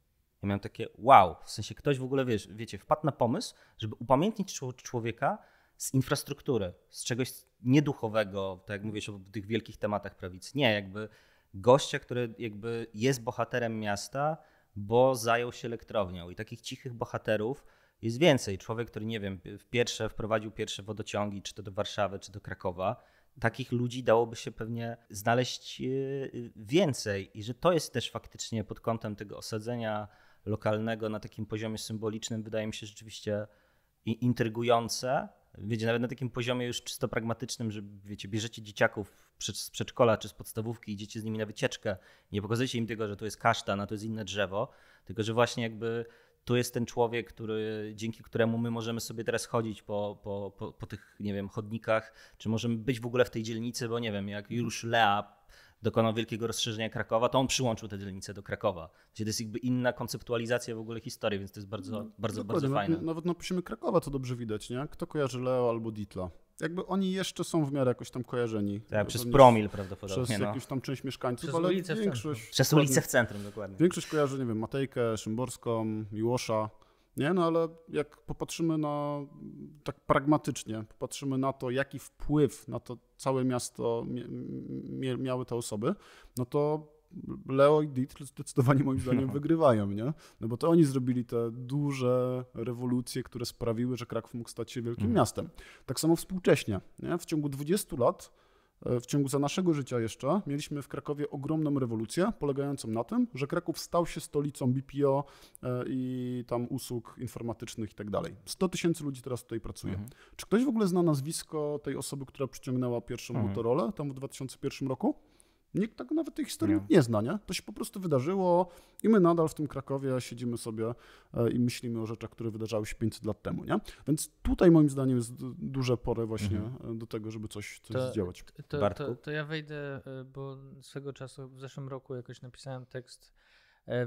Ja miałem takie wow, w sensie ktoś w ogóle, wiesz, wiecie, wpadł na pomysł, żeby upamiętnić człowieka z infrastruktury, z czegoś nieduchowego, tak jak mówisz o tych wielkich tematach prawicy. Nie, jakby gościa, który jakby jest bohaterem miasta, bo zajął się elektrownią. I takich cichych bohaterów jest więcej. Człowiek, który, nie wiem, pierwsze wprowadził pierwsze wodociągi, czy to do Warszawy, czy do Krakowa. Takich ludzi dałoby się pewnie znaleźć yy, więcej. I że to jest też faktycznie pod kątem tego osadzenia lokalnego na takim poziomie symbolicznym wydaje mi się rzeczywiście intrygujące. Wiecie, nawet na takim poziomie już czysto pragmatycznym, że wiecie, bierzecie dzieciaków z przedszkola czy z podstawówki, idziecie z nimi na wycieczkę, nie pokazujecie im tego, że to jest kasztan, a to jest inne drzewo, tylko że właśnie jakby tu jest ten człowiek, który, dzięki któremu my możemy sobie teraz chodzić po, po, po, po tych, nie wiem, chodnikach, czy możemy być w ogóle w tej dzielnicy, bo nie wiem, jak już Lea dokonał wielkiego rozszerzenia Krakowa, to on przyłączył tę dzielnicę do Krakowa. Gdzie to jest jakby inna konceptualizacja w ogóle historii, więc to jest bardzo, no, bardzo, bardzo fajne. Nawet na napiszemy Krakowa, to dobrze widać, nie? Kto kojarzy Leo albo Ditla? Jakby oni jeszcze są w miarę jakoś tam kojarzeni. Tak, przez promil prawdopodobnie. Przez no. jakąś tam część mieszkańców, przez ale ulicę większość... W przez ulicę w centrum, dokładnie. Większość kojarzy, nie wiem, Matejkę, Szymborską, Miłosza. Nie? No ale jak popatrzymy na, tak pragmatycznie, popatrzymy na to, jaki wpływ na to całe miasto miały te osoby, no to Leo i Dietl zdecydowanie moim zdaniem wygrywają, nie? No bo to oni zrobili te duże rewolucje, które sprawiły, że Kraków mógł stać się wielkim mm. miastem. Tak samo współcześnie, nie? W ciągu 20 lat E, w ciągu za naszego życia jeszcze mieliśmy w Krakowie ogromną rewolucję polegającą na tym, że Kraków stał się stolicą BPO e, i tam usług informatycznych i tak dalej. 100 tysięcy ludzi teraz tutaj pracuje. Mhm. Czy ktoś w ogóle zna nazwisko tej osoby, która przyciągnęła pierwszą mhm. Motorola tam w 2001 roku? Nikt tak nawet tej historii nie. nie zna, nie? To się po prostu wydarzyło i my nadal w tym Krakowie siedzimy sobie e, i myślimy o rzeczach, które wydarzały się 500 lat temu, nie? Więc tutaj moim zdaniem jest duże pora właśnie mhm. E, do tego, żeby coś, coś to, zdziałać. To, to, to, ja wejdę, e, bo swego czasu w zeszłym roku jakoś napisałem tekst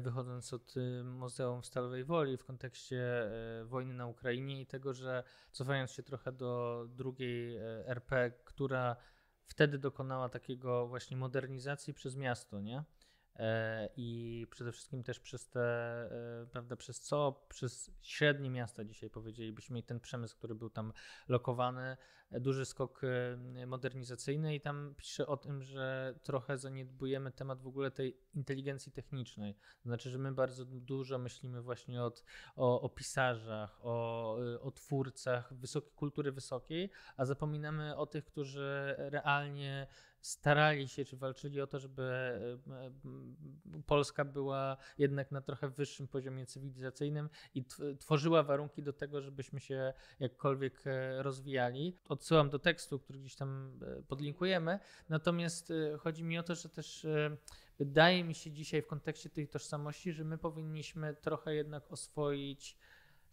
wychodząc od y, Muzeum Stalowej Woli w kontekście wojny na Ukrainie i tego, że cofając się trochę do drugiej RP, która wtedy dokonała takiego właśnie modernizacji przez miasto, nie? E, i przede wszystkim też przez te, e, prawda, przez co, przez średnie miasta dzisiaj powiedzielibyśmy i ten przemysł, który był tam lokowany, e, duży skok modernizacyjny i tam pisze o tym, że trochę zaniedbujemy temat w ogóle tej inteligencji technicznej. Znaczy, że my bardzo dużo myślimy właśnie od, o, o pisarzach, o, o twórcach wysokiej kultury wysokiej, a zapominamy o tych, którzy realnie starali się czy walczyli o to, żeby e, e, Polska była jednak na trochę wyższym poziomie cywilizacyjnym i tworzyła warunki do tego, żebyśmy się jakkolwiek e, rozwijali. Odsyłam do tekstu, który gdzieś tam podlinkujemy. Natomiast chodzi mi o to, że też wydaje mi się dzisiaj w kontekście tej tożsamości, że my powinniśmy trochę jednak oswoić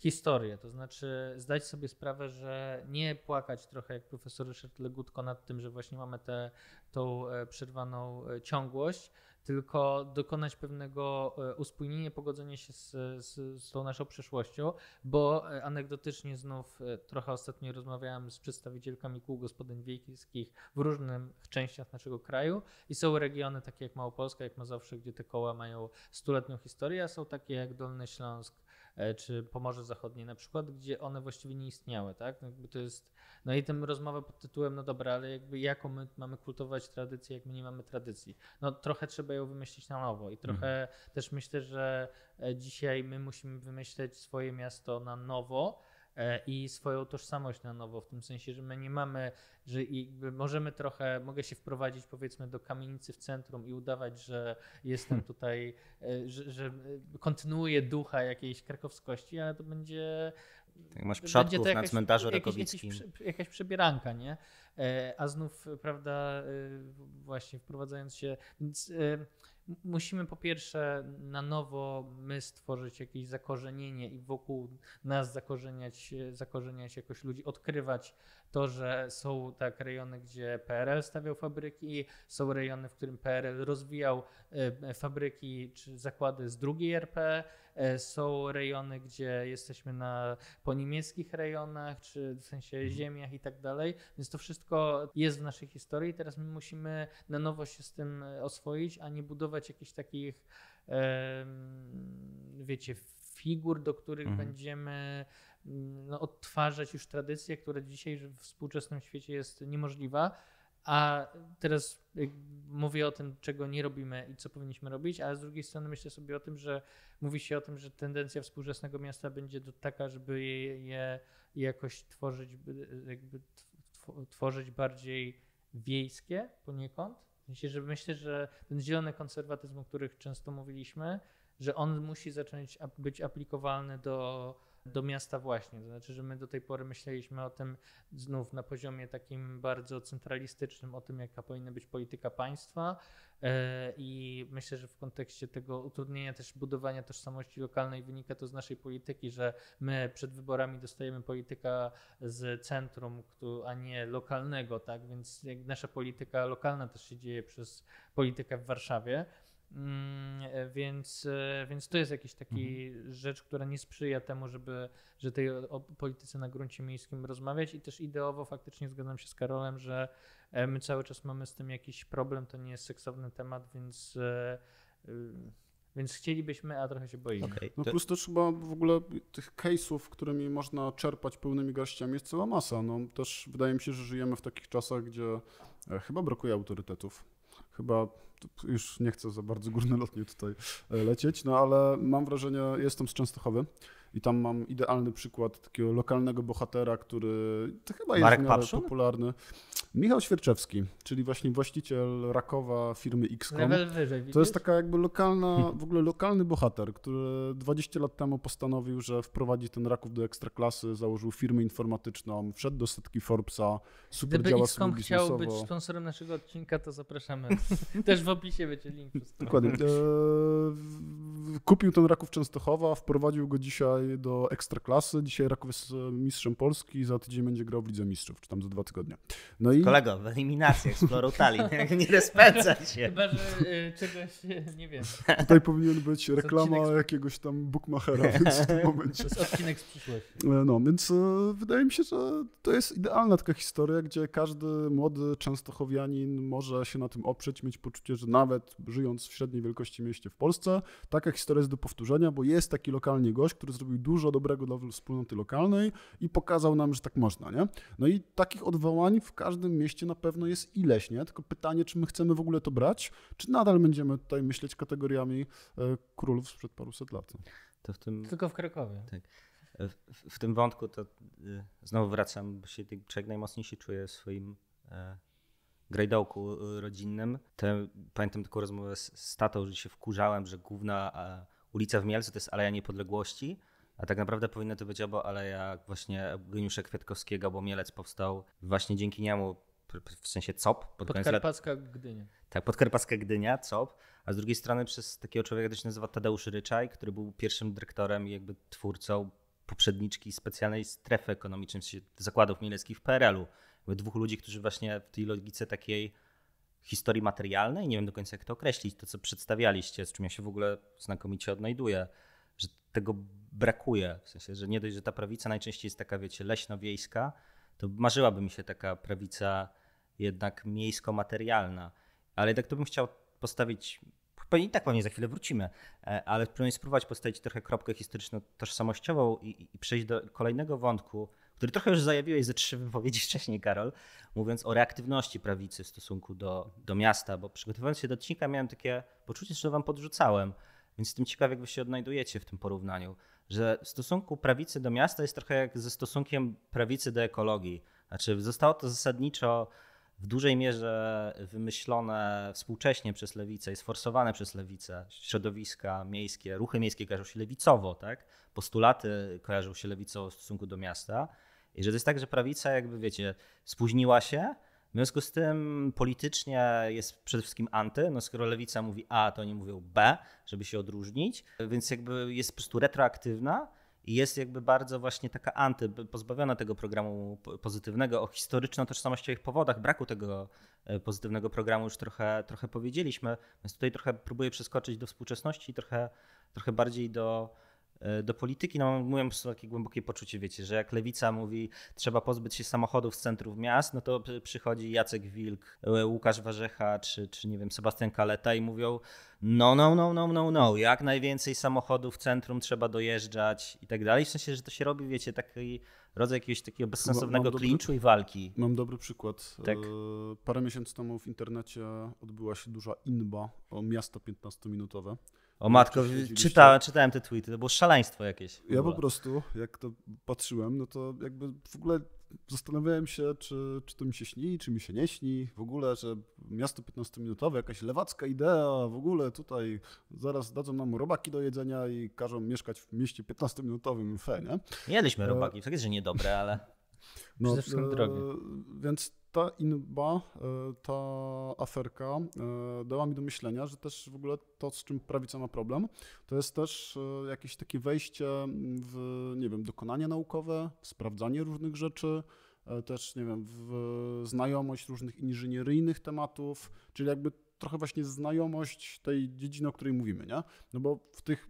historię. To znaczy zdać sobie sprawę, że nie płakać trochę jak profesor Ryszard Legutko nad tym, że właśnie mamy tę e, przerwaną e, ciągłość, tylko dokonać pewnego e, uspójnienia, pogodzenia się z, z, z tą naszą przeszłością, bo anegdotycznie znów trochę ostatnio rozmawiałem z przedstawicielkami kół gospodyń wiejskich w różnych częściach naszego kraju i są regiony takie jak Małopolska, jak Mazowsze, gdzie te koła mają stuletnią historię, a są takie jak Dolny Śląsk, E, czy Pomorze Zachodnie na przykład, gdzie one właściwie nie istniały, tak? Jakby to jest, no i tę rozmowę pod tytułem, no dobra, ale jakby jaką my mamy kultować tradycję, jak my nie mamy tradycji? No trochę trzeba ją wymyślić na nowo i trochę mhm. też myślę, że e, dzisiaj my musimy wymyśleć swoje miasto na nowo, E, i swoją tożsamość na nowo, w tym sensie, że my nie mamy, że możemy trochę, mogę się wprowadzić powiedzmy do kamienicy w centrum i udawać, że jestem hmm. tutaj, e, że, że e, kontynuuję ducha jakiejś krakowskości, ale to będzie tak masz przodków na cmentarzu rakowickim. Jakiś, jakiś, jakaś przebieranka, nie? E, a znów, prawda, e, właśnie wprowadzając się, więc e, musimy po pierwsze na nowo my stworzyć jakieś zakorzenienie i wokół nas zakorzeniać, zakorzeniać jakoś ludzi, odkrywać to, że są tak rejony, gdzie PRL stawiał fabryki, są rejony, w którym PRL rozwijał fabryki czy zakłady z drugiej RP, E, są rejony, gdzie jesteśmy na, po niemieckich rejonach, czy w sensie mhm. ziemiach i tak dalej, więc to wszystko jest w naszej historii i teraz my musimy na nowo się z tym oswoić, a nie budować jakichś takich, wiecie, figur, do których mhm. będziemy mm, no, odtwarzać już tradycje, które dzisiaj w współczesnym świecie jest niemożliwa. A teraz y, mówię o tym, czego nie robimy i co powinniśmy robić, ale z drugiej strony myślę sobie o tym, że mówi się o tym, że tendencja współczesnego miasta będzie do taka, żeby je, je jakoś tworzyć, jakby tworzyć bardziej wiejskie poniekąd. myślę, że ten zielony konserwatyzm, o którym często mówiliśmy, że on musi zacząć być aplikowalny do do miasta właśnie. To znaczy, że my do tej pory myśleliśmy o tym znów na poziomie takim bardzo centralistycznym, o tym, jaka powinna być polityka państwa e, i myślę, że w kontekście tego utrudnienia też budowania tożsamości lokalnej wynika to z naszej polityki, że my przed wyborami dostajemy polityka z centrum, a nie lokalnego, tak? Więc nasza polityka lokalna też się dzieje przez politykę w Warszawie. Mm, e, więc, e, więc to jest jakiś taki mhm. rzecz, która nie sprzyja temu, żeby że tej o, polityce na gruncie miejskim rozmawiać i też ideowo faktycznie zgadzam się z Karolem, że e, my cały czas mamy z tym jakiś problem, to nie jest seksowny temat, więc y, więc chcielibyśmy, a trochę się boimy. Okay, No plus też chyba w ogóle tych case'ów, którymi można czerpać pełnymi garściami jest cała masa. No, też wydaje mi się, że żyjemy w takich czasach, gdzie chyba brakuje autorytetów chyba już nie chcę za bardzo górnolotnie tutaj e, lecieć, no ale mam wrażenie, jestem z Częstochowy i tam mam idealny przykład takiego lokalnego bohatera, który to chyba jest Marek Papszun? popularny. Michał Świerczewski, czyli właśnie właściciel Rakowa firmy X.com. Wyżej, to jest taka jakby lokalna, hmm. w ogóle lokalny bohater, który 20 lat temu postanowił, że wprowadzi ten Raków do ekstraklasy, założył firmę informatyczną, wszedł do setki Forbesa, super Gdyby działa X.com chciał być sponsorem naszego odcinka, to zapraszamy. Też w opisie będzie link. Dokładnie. E, kupił ten Raków Częstochowa, wprowadził go dzisiaj do Ekstraklasy. Dzisiaj Raków jest mistrzem Polski, za tydzień będzie grał w Lidze Mistrzów, czy tam za dwa tygodnie. No i... Kolego, w eliminacji Exploru Tallinn, nie rozpędza się. Chyba, że e, czegoś e, nie wiem. Tutaj powinien być reklama z... jakiegoś tam bookmachera więc w tym momencie. To jest odcinek z przyszłości. E, no, więc wydaje mi się, że to jest idealna taka historia, gdzie każdy młody częstochowianin może się na tym oprzeć, mieć poczucie, że nawet żyjąc w średniej wielkości mieście w Polsce, taka historia jest do powtórzenia, bo jest taki lokalny gość, który zrobił zrobił dużo dobrego dla wspólnoty lokalnej i pokazał nam, że tak można, nie? No i takich odwołań w każdym mieście na pewno jest ileś, nie? Tylko pytanie, czy my chcemy w ogóle to brać, czy nadal będziemy tutaj myśleć kategoriami e, królów sprzed paruset lat. No? To w tym... Tylko w Krakowie. Tak. E, w, w, tym wątku to e, znowu wracam, bo się człowiek najmocniej się czuje w swoim e, grajdołku rodzinnym. Te, pamiętam taką rozmowę z, z tatą, że się wkurzałem, że główna e, ulica w Mielcu to jest Aleja Niepodległości, a tak naprawdę powinno to być obo, ale jak właśnie Geniusza Kwiatkowskiego, bo Mielec powstał właśnie dzięki niemu, w sensie COP. Pod Podkarpacka lat... Gdynia. Tak, Podkarpacka Gdynia, COP. A z drugiej strony przez takiego człowieka, który się nazywa Tadeusz Ryczaj, który był pierwszym dyrektorem i jakby twórcą poprzedniczki specjalnej strefy ekonomicznej, w sensie zakładów mieleckich w PRL-u. Jakby dwóch ludzi, którzy właśnie w tej logice takiej historii materialnej, nie wiem do końca jak to określić, to co przedstawialiście, z czym ja się w ogóle znakomicie odnajduję, że tego brakuje. W sensie, że nie dość, że ta prawica najczęściej jest taka, wiecie, leśno-wiejska, to marzyłaby mi się taka prawica jednak miejsko-materialna. Ale jednak to bym chciał postawić, pewnie tak pewnie za chwilę wrócimy, e, ale przynajmniej spróbować postawić trochę kropkę historyczno-tożsamościową i, i przejść do kolejnego wątku, który trochę już zajawiłeś ze trzy wypowiedzi wcześniej, Karol, mówiąc o reaktywności prawicy w stosunku do, do miasta, bo przygotowując się do odcinka miałem takie poczucie, że wam podrzucałem, więc tym ciekawie, jak wy się odnajdujecie w tym porównaniu, że w stosunku prawicy do miasta jest trochę jak ze stosunkiem prawicy do ekologii. Znaczy, zostało to zasadniczo w dużej mierze wymyślone współcześnie przez lewicę i sforsowane przez lewicę środowiska miejskie, ruchy miejskie kojarzą się lewicowo, tak? postulaty kojarzą się lewicowo w stosunku do miasta. I że to jest tak, że prawica jakby wiecie, spóźniła się, w związku z tym politycznie jest przede wszystkim anty, no skoro lewica mówi A, to oni mówią B, żeby się odróżnić, więc jakby jest po prostu retroaktywna i jest jakby bardzo właśnie taka anty, pozbawiona tego programu pozytywnego, o historyczno-tożsamościowych powodach, braku tego e, pozytywnego programu już trochę, trochę powiedzieliśmy, więc tutaj trochę próbuję przeskoczyć do współczesności i trochę, trochę bardziej do E, do polityki, no mówią po prostu takie głębokie poczucie, wiecie, że jak lewica mówi, trzeba pozbyć się samochodów z centrów miast, no to przychodzi Jacek Wilk, e, Łukasz Warzecha, czy, czy nie wiem, Sebastian Kaleta i mówią, no, no, no, no, no, no, jak najwięcej samochodów w centrum trzeba dojeżdżać i tak dalej. W sensie, że to się robi, wiecie, taki rodzaj jakiegoś takiego bezsensownego clinchu klinczu i walki. Mam dobry przykład. Tak. E, parę miesięcy temu w internecie odbyła się duża inba o miasto 15-minutowe. O matko, czyta, czytałem te tweety, to było szaleństwo jakieś. Ja po prostu, jak to patrzyłem, no to jakby w ogóle zastanawiałem się, czy, czy to mi się śni, czy mi się nie śni. W ogóle, że miasto 15-minutowe, jakaś lewacka idea, w ogóle tutaj zaraz dadzą nam robaki do jedzenia i każą mieszkać w mieście 15-minutowym. Fe, nie? Jedliśmy e, robaki, fakt jest, że niedobre, ale... No, Przede wszystkim e, drogi. Więc ta inba, e, ta aferka e, dała mi do myślenia, że też w ogóle to, z czym prawica ma problem, to jest też jakieś takie wejście w, nie wiem, dokonanie naukowe, sprawdzanie różnych rzeczy, też, nie wiem, w znajomość różnych inżynieryjnych tematów, czyli jakby trochę właśnie znajomość tej dziedziny, o której mówimy, nie? No bo w tych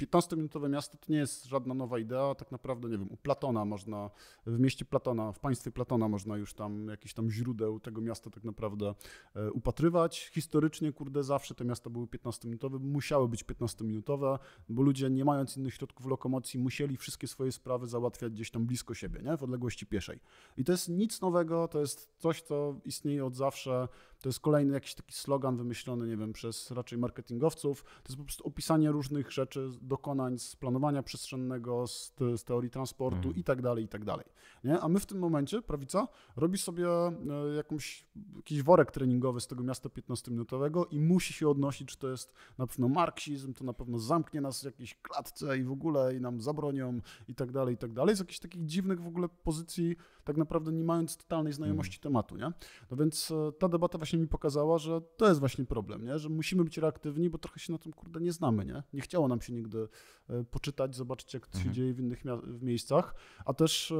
15-minutowe miasto to nie jest żadna nowa idea, tak naprawdę, nie wiem, u Platona można, w mieście Platona, w państwie Platona można już tam jakiś tam źródeł tego miasta tak naprawdę e, upatrywać. Historycznie, kurde, zawsze te miasta były 15-minutowe, musiały być 15-minutowe, bo ludzie nie mając innych środków lokomocji musieli wszystkie swoje sprawy załatwiać gdzieś tam blisko siebie, nie? W odległości pieszej. I to jest nic nowego, to jest coś, co istnieje od zawsze to jest kolejny jakiś taki slogan wymyślony, nie wiem, przez raczej marketingowców. To jest po prostu opisanie różnych rzeczy, dokonań z planowania przestrzennego, z, z teorii transportu mhm. i tak dalej, i tak dalej. Nie? A my w tym momencie, prawica, robi sobie e, jakąś, jakiś worek treningowy z tego miasta 15-minutowego i musi się odnosić, czy to jest na pewno marksizm, to na pewno zamknie nas w jakiejś klatce i w ogóle i nam zabronią i tak dalej, i tak dalej. Z jakichś takich dziwnych w ogóle pozycji tak naprawdę nie mając totalnej znajomości mm. tematu. Nie? No więc e, ta debata właśnie mi pokazała, że to jest właśnie problem, nie? że musimy być reaktywni, bo trochę się na tym kurde nie znamy. Nie, nie chciało nam się nigdy e, poczytać, zobaczyć jak to się mhm. dzieje w innych w miejscach, a też e,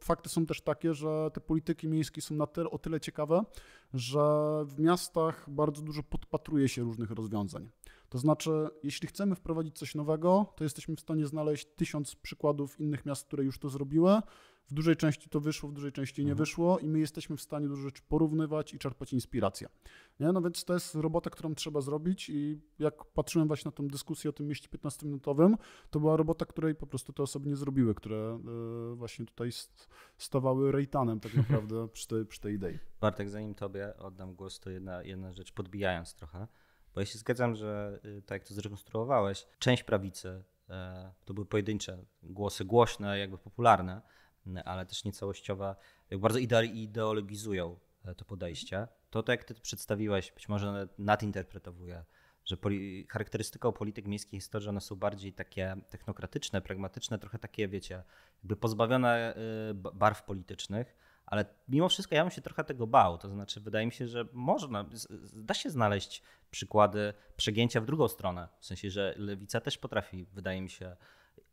fakty są też takie, że te polityki miejskie są na tyle, o tyle ciekawe, że w miastach bardzo dużo podpatruje się różnych rozwiązań. To znaczy, jeśli chcemy wprowadzić coś nowego, to jesteśmy w stanie znaleźć tysiąc przykładów innych miast, które już to zrobiły, w dużej części to wyszło, w dużej części nie mhm. wyszło i my jesteśmy w stanie dużo rzeczy porównywać i czerpać inspirację. Nie? No więc to jest robota, którą trzeba zrobić i jak patrzyłem właśnie na tę dyskusję o tym mieście 15-minutowym, to była robota, której po prostu te osoby nie zrobiły, które e, właśnie tutaj stawały rejtanem tak naprawdę przy, tej, przy tej idei. Bartek, zanim tobie oddam głos, to jedna, jedna rzecz, podbijając trochę, bo ja się zgadzam, że y, tak jak to zrekonstruowałeś, część prawicy e, to były pojedyncze głosy głośne, jakby popularne, ale też niecałościowa, bardzo ideologizują e, to podejście. To, to tak jak ty przedstawiłeś, być może nadinterpretowuję, że poli- charakterystyką polityk miejskich jest to, że one są bardziej takie technokratyczne, pragmatyczne, trochę takie, wiecie, jakby pozbawione y, barw politycznych, ale mimo wszystko ja bym się trochę tego bał. To znaczy, wydaje mi się, że można, da się znaleźć przykłady przegięcia w drugą stronę. W sensie, że lewica też potrafi, wydaje mi się,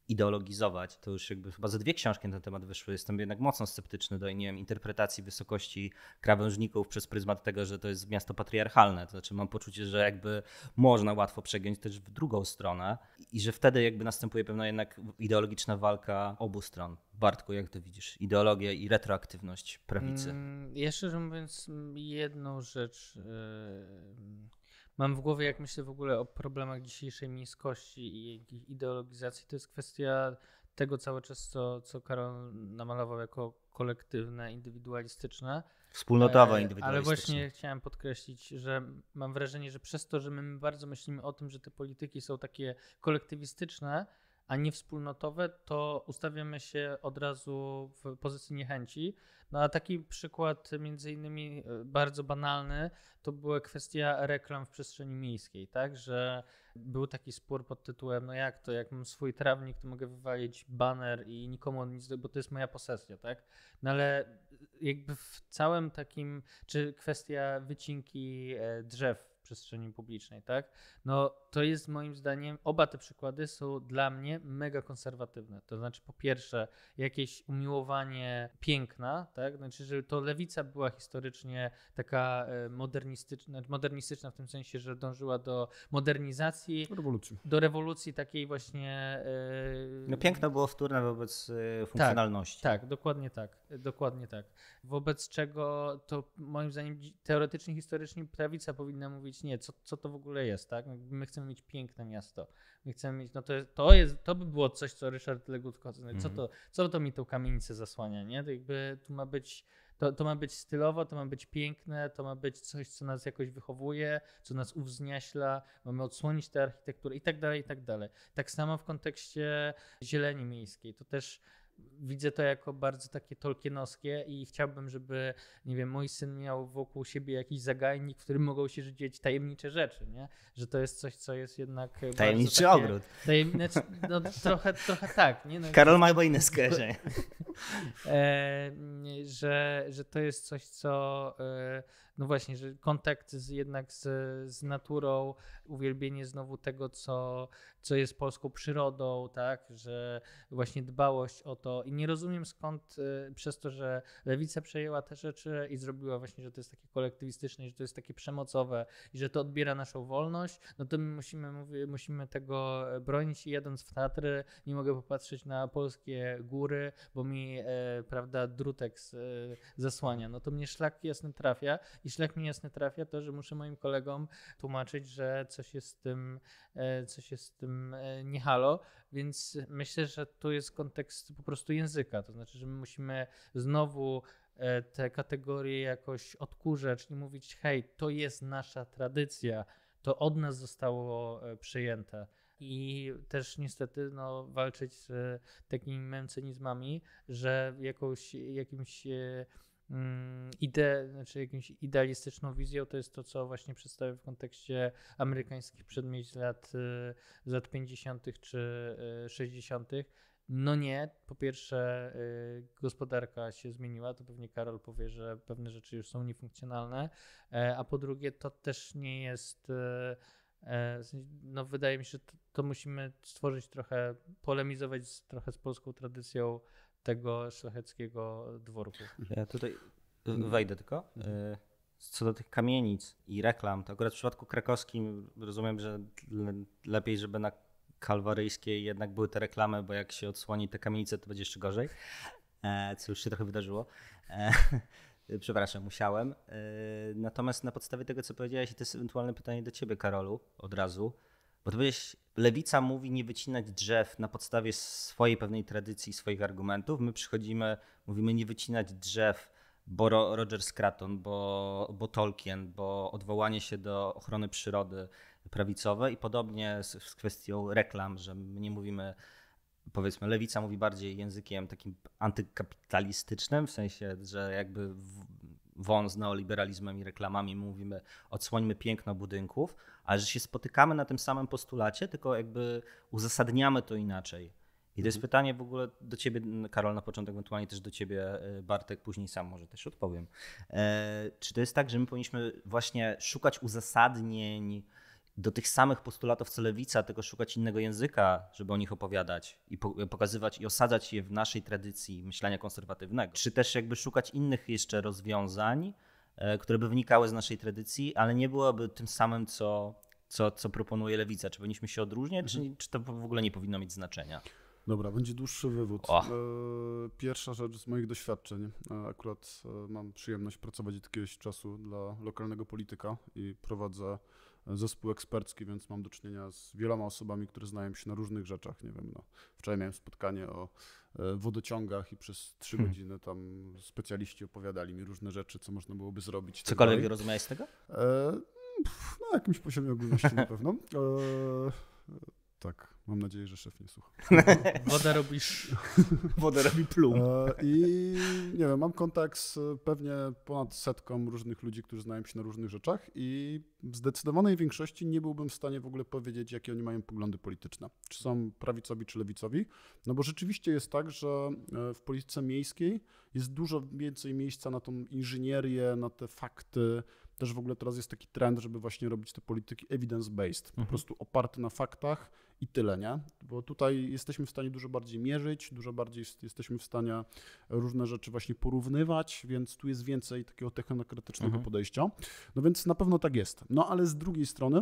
ideologizować. To już jakby chyba ze dwie książki na ten temat wyszły. Jestem jednak mocno sceptyczny do nie wiem, interpretacji wysokości krawężników przez pryzmat tego, że to jest miasto patriarchalne. To znaczy mam poczucie, że jakby można łatwo przegiąć też w drugą stronę i że wtedy jakby następuje pewna jednak ideologiczna walka obu stron. Bartku, jak to widzisz? Ideologia i retroaktywność prawicy. Mm, ja szczerze mówiąc mm, jedną rzecz... Yy mam w głowie, jak myślę w ogóle o problemach dzisiejszej miejskości i ideologizacji, to jest kwestia tego cały czas, co, co Karol namalował jako kolektywne, indywidualistyczne. Wspólnotowe, e, indywidualistyczne. Ale właśnie chciałem podkreślić, że mam wrażenie, że przez to, że my bardzo myślimy o tym, że te polityki są takie kolektywistyczne, a nie wspólnotowe, to ustawiamy się od razu w pozycji niechęci. No a taki przykład, między innymi e, bardzo banalny, to była kwestia reklam w przestrzeni miejskiej, tak, że był taki spór pod tytułem, no jak to, jak mam swój trawnik, to mogę wywalić baner i nikomu nic, bo to jest moja posesja, tak? No ale e, jakby w całym takim, czy kwestia wycinki e, drzew przestrzeni publicznej, tak? No to jest moim zdaniem, oba te przykłady są dla mnie mega konserwatywne. To znaczy po pierwsze jakieś umiłowanie piękna, tak? Znaczy, że to lewica była historycznie taka e, modernistyczna, znaczy, modernistyczna w tym sensie, że dążyła do modernizacji. Rewolucji. Do rewolucji takiej właśnie... Yy... No piękno było wtórne wobec e, funkcjonalności. Tak, tak, dokładnie tak. Dokładnie tak. Wobec czego to moim zdaniem teoretycznie, historycznie prawica powinna mówić powiedzieć nie, co, co to w ogóle jest, tak? My chcemy mieć piękne miasto, my chcemy mieć, no to jest, to, jest, to by było coś, co Ryszard Legutko, co, to, mhm. co to mi tą kamienicę zasłania, nie? To jakby tu ma być, to, to ma być stylowo, to ma być piękne, to ma być coś, co nas jakoś wychowuje, co nas uwzniaśla, mamy odsłonić tę architekturę i tak dalej, i tak dalej. Tak samo w kontekście zieleni miejskiej, to też widzę to jako bardzo takie tolkienowskie i chciałbym, żeby, nie wiem, mój syn miał wokół siebie jakiś zagajnik, w którym mogą się dzieć tajemnicze rzeczy, nie? Że to jest coś, co jest jednak... Tajemniczy takie, ogród. Tajemnic, znaczy, no, trochę, trochę tak, nie? No, Karol ma inne że, że to jest coś, co... E, no właśnie, że kontakt z, jednak z, z naturą, uwielbienie znowu tego, co, co jest polską przyrodą, tak, że właśnie dbałość o to i nie rozumiem skąd y, przez to, że lewica przejęła te rzeczy i zrobiła właśnie, że to jest takie kolektywistyczne że to jest takie przemocowe i że to odbiera naszą wolność, no to my musimy, musimy tego e, bronić i jadąc w Tatry nie mogę popatrzeć na polskie góry, bo mi, e, prawda, drutek e, zasłania, no to mnie szlak jasny trafia i szlak mi jasny trafia, to że muszę moim kolegom tłumaczyć, że coś jest z tym, e, coś jest z tym e, nie halo, więc myślę, że tu jest kontekst po prostu języka, to znaczy, że my musimy znowu e, te kategorie jakoś odkurzać i mówić, hej, to jest nasza tradycja, to od nas zostało przyjęte i też niestety no, walczyć z takimi męcenizmami, że jakąś, jakimś Mm, ide, znaczy jakąś idealistyczną wizją, to jest to, co właśnie przedstawię w kontekście amerykańskich przedmieści z lat, y, z lat 50. czy 60. Y, no nie, po pierwsze y, gospodarka się zmieniła, to pewnie Karol powie, że pewne rzeczy już są niefunkcjonalne, e, a po drugie to też nie jest, e, no wydaje mi się, że to, to musimy stworzyć trochę, polemizować trochę z polską tradycją tego szlacheckiego dworku. Ja tutaj mhm. wejdę tylko. Mhm. E, co do tych kamienic i reklam, to akurat w przypadku krakowskim rozumiem, że lepiej, żeby na kalwaryjskiej jednak były te reklamy, bo jak się odsłoni te kamienice, to będzie jeszcze gorzej, e, co już się trochę wydarzyło. E, przepraszam, musiałem. Natomiast na podstawie tego, co powiedziałeś, to jest ewentualne pytanie do ciebie, Karolu, od razu. Bo to lewica mówi nie wycinać drzew na podstawie swojej pewnej tradycji, swoich argumentów. My przychodzimy, mówimy nie wycinać drzew, bo Roger Scraton, bo, bo Tolkien, bo odwołanie się do ochrony przyrody prawicowe i podobnie z, z kwestią reklam, że my nie mówimy powiedzmy, lewica mówi bardziej językiem takim antykapitalistycznym, w sensie, że jakby wąs z neoliberalizmem i reklamami, mówimy odsłońmy piękno budynków, a że się spotykamy na tym samym postulacie, tylko jakby uzasadniamy to inaczej. I to jest mhm. pytanie w ogóle do ciebie, Karol, na początek, ewentualnie też do ciebie, e, Bartek, później sam może też odpowiem. E, czy to jest tak, że my powinniśmy właśnie szukać uzasadnień, do tych samych postulatów co lewica, tylko szukać innego języka, żeby o nich opowiadać i pokazywać i osadzać je w naszej tradycji myślenia konserwatywnego. Czy też jakby szukać innych jeszcze rozwiązań, e, które by wynikały z naszej tradycji, ale nie byłoby tym samym, co, co, co proponuje lewica. Czy powinniśmy się odróżniać, mhm. czy, czy to w ogóle nie powinno mieć znaczenia? Dobra, będzie dłuższy wywód. O. E, pierwsza rzecz z moich doświadczeń. E, akurat mam przyjemność pracować od jakiegoś czasu dla lokalnego polityka i prowadzę zespół ekspercki, więc mam do czynienia z wieloma osobami, które znają się na różnych rzeczach. Nie wiem, no, wczoraj miałem spotkanie o e, wodociągach i przez trzy hmm. godziny tam specjaliści opowiadali mi różne rzeczy, co można byłoby zrobić. Tak Cokolwiek tak rozumiałeś z tego? E, pff, na jakimś poziomie ogólności na pewno. E, tak. Mam nadzieję, że szef nie słucha. Woda robisz. Woda robi plum. E, I nie wiem, mam kontakt z pewnie ponad setką różnych ludzi, którzy znają się na różnych rzeczach i w zdecydowanej większości nie byłbym w stanie w ogóle powiedzieć, jakie oni mają poglądy polityczne. Czy są prawicowi, czy lewicowi. No bo rzeczywiście jest tak, że e, w polityce miejskiej jest dużo więcej miejsca na tą inżynierię, na te fakty, też w ogóle teraz jest taki trend, żeby właśnie robić te polityki evidence-based, mhm. po prostu oparte na faktach, i tyle, nie? Bo tutaj jesteśmy w stanie dużo bardziej mierzyć, dużo bardziej jesteśmy w stanie różne rzeczy właśnie porównywać, więc tu jest więcej takiego technokratycznego mhm. podejścia. No więc na pewno tak jest. No ale z drugiej strony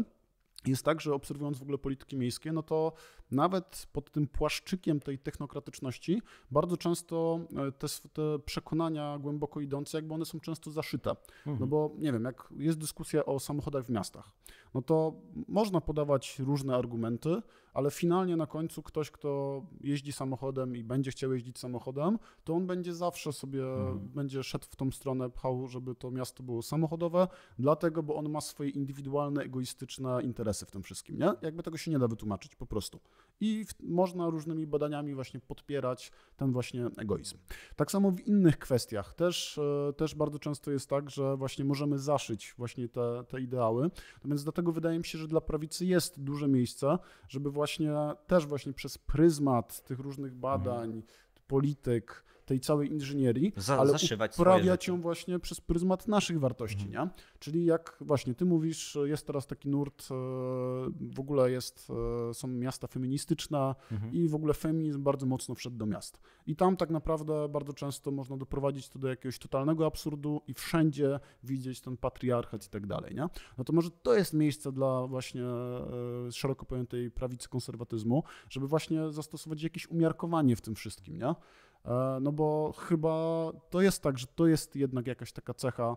jest tak, że obserwując w ogóle polityki miejskie, no to nawet pod tym płaszczykiem tej technokratyczności bardzo często e, te, te przekonania głęboko idące, jakby one są często zaszyte. No mhm. No bo nie wiem, jak jest dyskusja o samochodach w miastach, no to można podawać różne argumenty, ale finalnie na końcu ktoś, kto jeździ samochodem i będzie chciał jeździć samochodem, to on będzie zawsze sobie, mhm. będzie szedł w tą stronę, pchał, żeby to miasto było samochodowe, dlatego, bo on ma swoje indywidualne, egoistyczne interesy w tym wszystkim, nie? Jakby tego się nie da wytłumaczyć po prostu. I w, można różnymi badaniami właśnie podpierać ten właśnie egoizm. Tak samo w innych kwestiach też, e, też bardzo często jest tak, że właśnie możemy zaszyć właśnie te, te ideały, no więc dlatego wydaje mi się, że dla prawicy jest duże miejsce, żeby właśnie właśnie też właśnie przez pryzmat tych różnych badań, mhm. polityk, tej całej inżynierii, Za, ale uprawiać ją właśnie przez pryzmat naszych wartości, mhm. nie? Czyli jak właśnie ty mówisz, jest teraz taki nurt, e, w ogóle jest, e, są miasta feministyczne mhm. i w ogóle feminizm bardzo mocno wszedł do miast. I tam tak naprawdę bardzo często można doprowadzić to do jakiegoś totalnego absurdu i wszędzie widzieć ten patriarchat i tak dalej, nie? No to może to jest miejsce dla właśnie e, szeroko pojętej prawicy konserwatyzmu, żeby właśnie zastosować jakieś umiarkowanie w tym wszystkim, nie? E, no bo chyba to jest tak, że to jest jednak jakaś taka cecha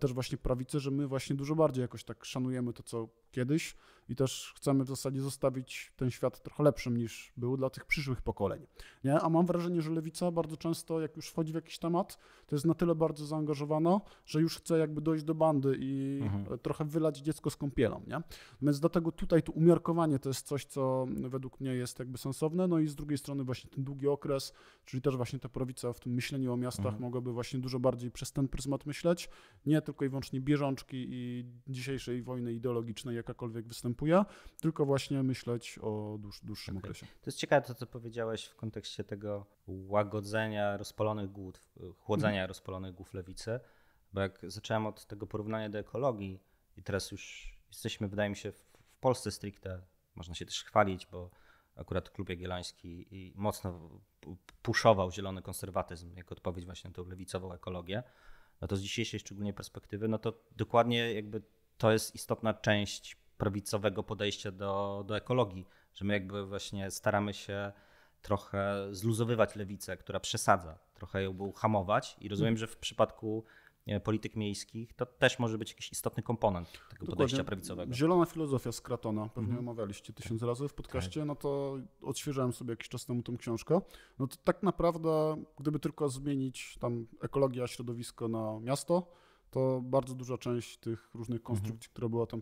też właśnie prawicy, że my właśnie dużo bardziej jakoś tak szanujemy to, co kiedyś i też chcemy w zasadzie zostawić ten świat trochę lepszym niż był dla tych przyszłych pokoleń. Nie? A mam wrażenie, że lewica bardzo często, jak już wchodzi w jakiś temat, to jest na tyle bardzo zaangażowana, że już chce jakby dojść do bandy i mhm. trochę wylać dziecko z kąpielą. Nie? Więc dlatego tutaj to umiarkowanie to jest coś, co według mnie jest jakby sensowne, no i z drugiej strony właśnie ten długi okres, czyli też właśnie ta prawica w tym myśleniu o miastach mhm. mogłaby właśnie dużo bardziej przez ten pryzmat myśleć, nie nie tylko i wyłącznie bieżączki i dzisiejszej wojny ideologicznej, jakakolwiek występuje, tylko właśnie myśleć o dłuż, dłuższym okay. okresie. To jest ciekawe to, co powiedziałeś w kontekście tego łagodzenia rozpalonych głód chłodzenia mm. rozpalonych głów lewicy, bo jak zacząłem od tego porównania do ekologii i teraz już jesteśmy, wydaje mi się, w Polsce stricte, można się też chwalić, bo akurat klub jagielloński mocno puszował zielony konserwatyzm jako odpowiedź właśnie na tą lewicową ekologię no to z dzisiejszej szczególnie perspektywy, no to dokładnie jakby to jest istotna część prawicowego podejścia do, do ekologii, że my jakby właśnie staramy się trochę zluzowywać lewicę, która przesadza, trochę ją hamować i rozumiem, mm. że w przypadku E, polityk miejskich, to też może być jakiś istotny komponent tego Dokładnie. podejścia prawicowego. Zielona filozofia z Kratona, pewnie mhm. omawialiście tysiąc razy w podcaście, tak. no to odświeżałem sobie jakiś czas temu tą książkę. No to tak naprawdę, gdyby tylko zmienić tam ekologia, środowisko na miasto, to bardzo duża część tych różnych mhm. konstrukcji, mhm. która była tam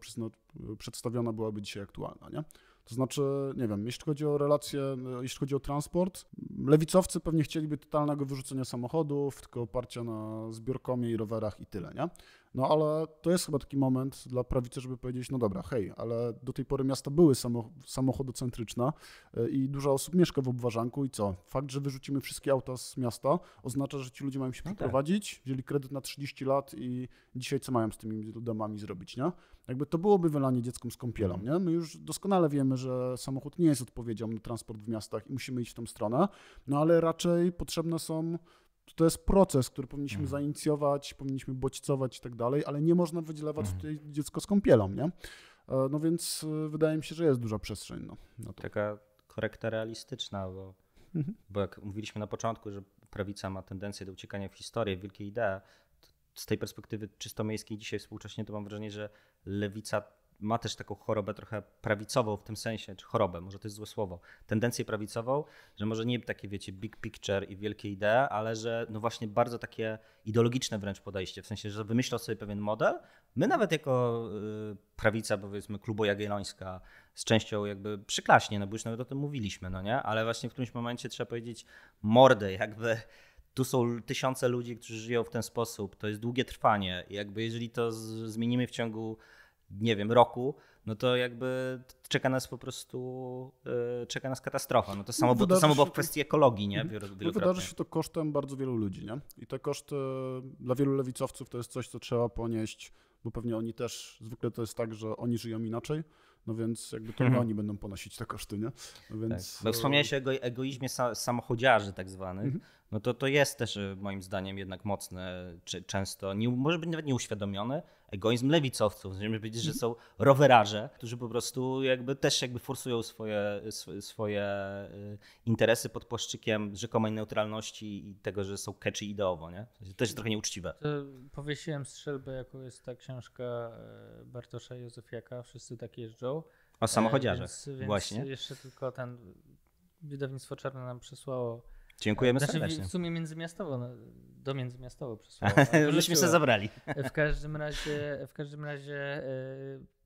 przedstawiona, byłaby dzisiaj aktualna. Nie? To znaczy, nie wiem, jeśli chodzi o relacje, jeśli chodzi o transport, lewicowcy pewnie chcieliby totalnego wyrzucenia samochodów, tylko oparcia na zbiorkomie i rowerach i tyle, nie? No ale to jest chyba taki moment dla prawicy, żeby powiedzieć, no dobra, hej, ale do tej pory miasta były samochodocentryczne e, i dużo osób mieszka w obwarzanku i co? Fakt, że wyrzucimy wszystkie auta z miasta oznacza, że ci ludzie mają się no tak. przeprowadzić, tak. wzięli kredyt na 30 lat i dzisiaj co mają z tymi domami zrobić, nie? Jakby to byłoby wylanie dziecku z kąpielą, mhm. nie? My już doskonale wiemy, że samochód nie jest odpowiedzią na transport w miastach i musimy iść w tą stronę, no ale raczej potrzebne są to jest proces, który powinniśmy mhm. zainicjować, powinniśmy bodźcować i tak dalej, ale nie można wydzielać mhm. tutaj dziecko z kąpielą, nie? E, no więc e, wydaje mi się, że jest duża przestrzeń. No, na to. Taka korekta realistyczna, bo, mhm. bo jak mówiliśmy na początku, że prawica ma tendencję do uciekania w historię, w wielkie idee, z tej perspektywy czysto miejskiej dzisiaj współcześnie to mam wrażenie, że lewica ma też taką chorobę trochę prawicową w tym sensie, czy chorobę, może to jest złe słowo, tendencję prawicową, że może nie takie, wiecie, big picture i wielkie idee, ale że no właśnie bardzo takie ideologiczne wręcz podejście, w sensie, że wymyślał sobie pewien model. My nawet jako y, prawica, powiedzmy, klubu jagiellońska z częścią jakby przyklaśnie, no bo już nawet o tym mówiliśmy, no nie? Ale właśnie w którymś momencie trzeba powiedzieć mordę, jakby tu są tysiące ludzi, którzy żyją w ten sposób, to jest długie trwanie. Jakby jeżeli to zmienimy w ciągu nie wiem, roku, no to jakby czeka nas po prostu, yy, czeka nas katastrofa. No to no, samo, no, to samo było w kwestii to... ekologii, nie? Mhm. No, wydarzy się to kosztem bardzo wielu ludzi, nie? I te koszty y, dla wielu lewicowców to jest coś, co trzeba ponieść, bo pewnie oni też, zwykle to jest tak, że oni żyją inaczej, no więc jakby to mhm. oni będą ponosić te koszty, nie? No tak. więc... tak. Bo y, wspomniałeś o ego, egoizmie samochodziarzy tak zwanych, mhm. no to to jest też y, moim zdaniem jednak mocne, czy często, nie, może być nawet nieuświadomione, egoizm lewicowców, możemy powiedzieć, że są rowerarze, którzy po prostu jakby też jakby forsują swoje, swoje y, interesy pod płaszczykiem rzekomej neutralności i tego, że są catchy ideowo, nie? To jest trochę nieuczciwe. To powiesiłem strzelbę, jaką jest ta książka e, Bartosza Józefiaka, Wszyscy tak jeżdżą. O samochodziarzach, e, więc, więc, Właśnie. Jeszcze tylko ten wydawnictwo Czarne nam przysłało Dziękujemy znaczy, serdecznie. W sumie międzymiastowo, no, do międzymiastowo przesłał. Myśmy się zabrali. E, w każdym razie, w każdym razie e,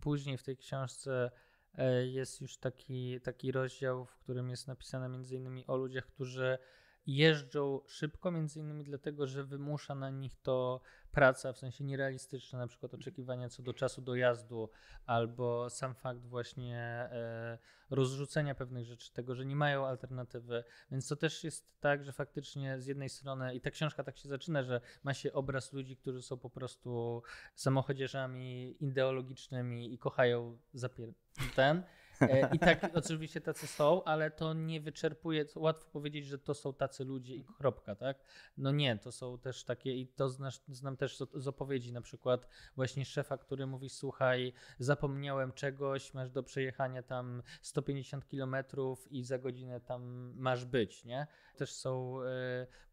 później w tej książce e, jest już taki, taki rozdział, w którym jest napisane między innymi o ludziach, którzy jeżdżą szybko, między innymi dlatego, że wymusza na nich to praca, w sensie nierealistyczne na przykład oczekiwania co do czasu dojazdu, albo sam fakt właśnie e, rozrzucenia pewnych rzeczy, tego, że nie mają alternatywy. Więc to też jest tak, że faktycznie z jednej strony, i ta książka tak się zaczyna, że ma się obraz ludzi, którzy są po prostu samochodzierzami ideologicznymi i kochają zapier ten E, I tak oczywiście tacy są, ale to nie wyczerpuje, łatwo powiedzieć, że to są tacy ludzie i kropka, tak? No nie, to są też takie i to znasz, znam też z opowiedzi na przykład właśnie szefa, który mówi słuchaj, zapomniałem czegoś, masz do przejechania tam 150 kilometrów i za godzinę tam masz być, nie? Też są yy,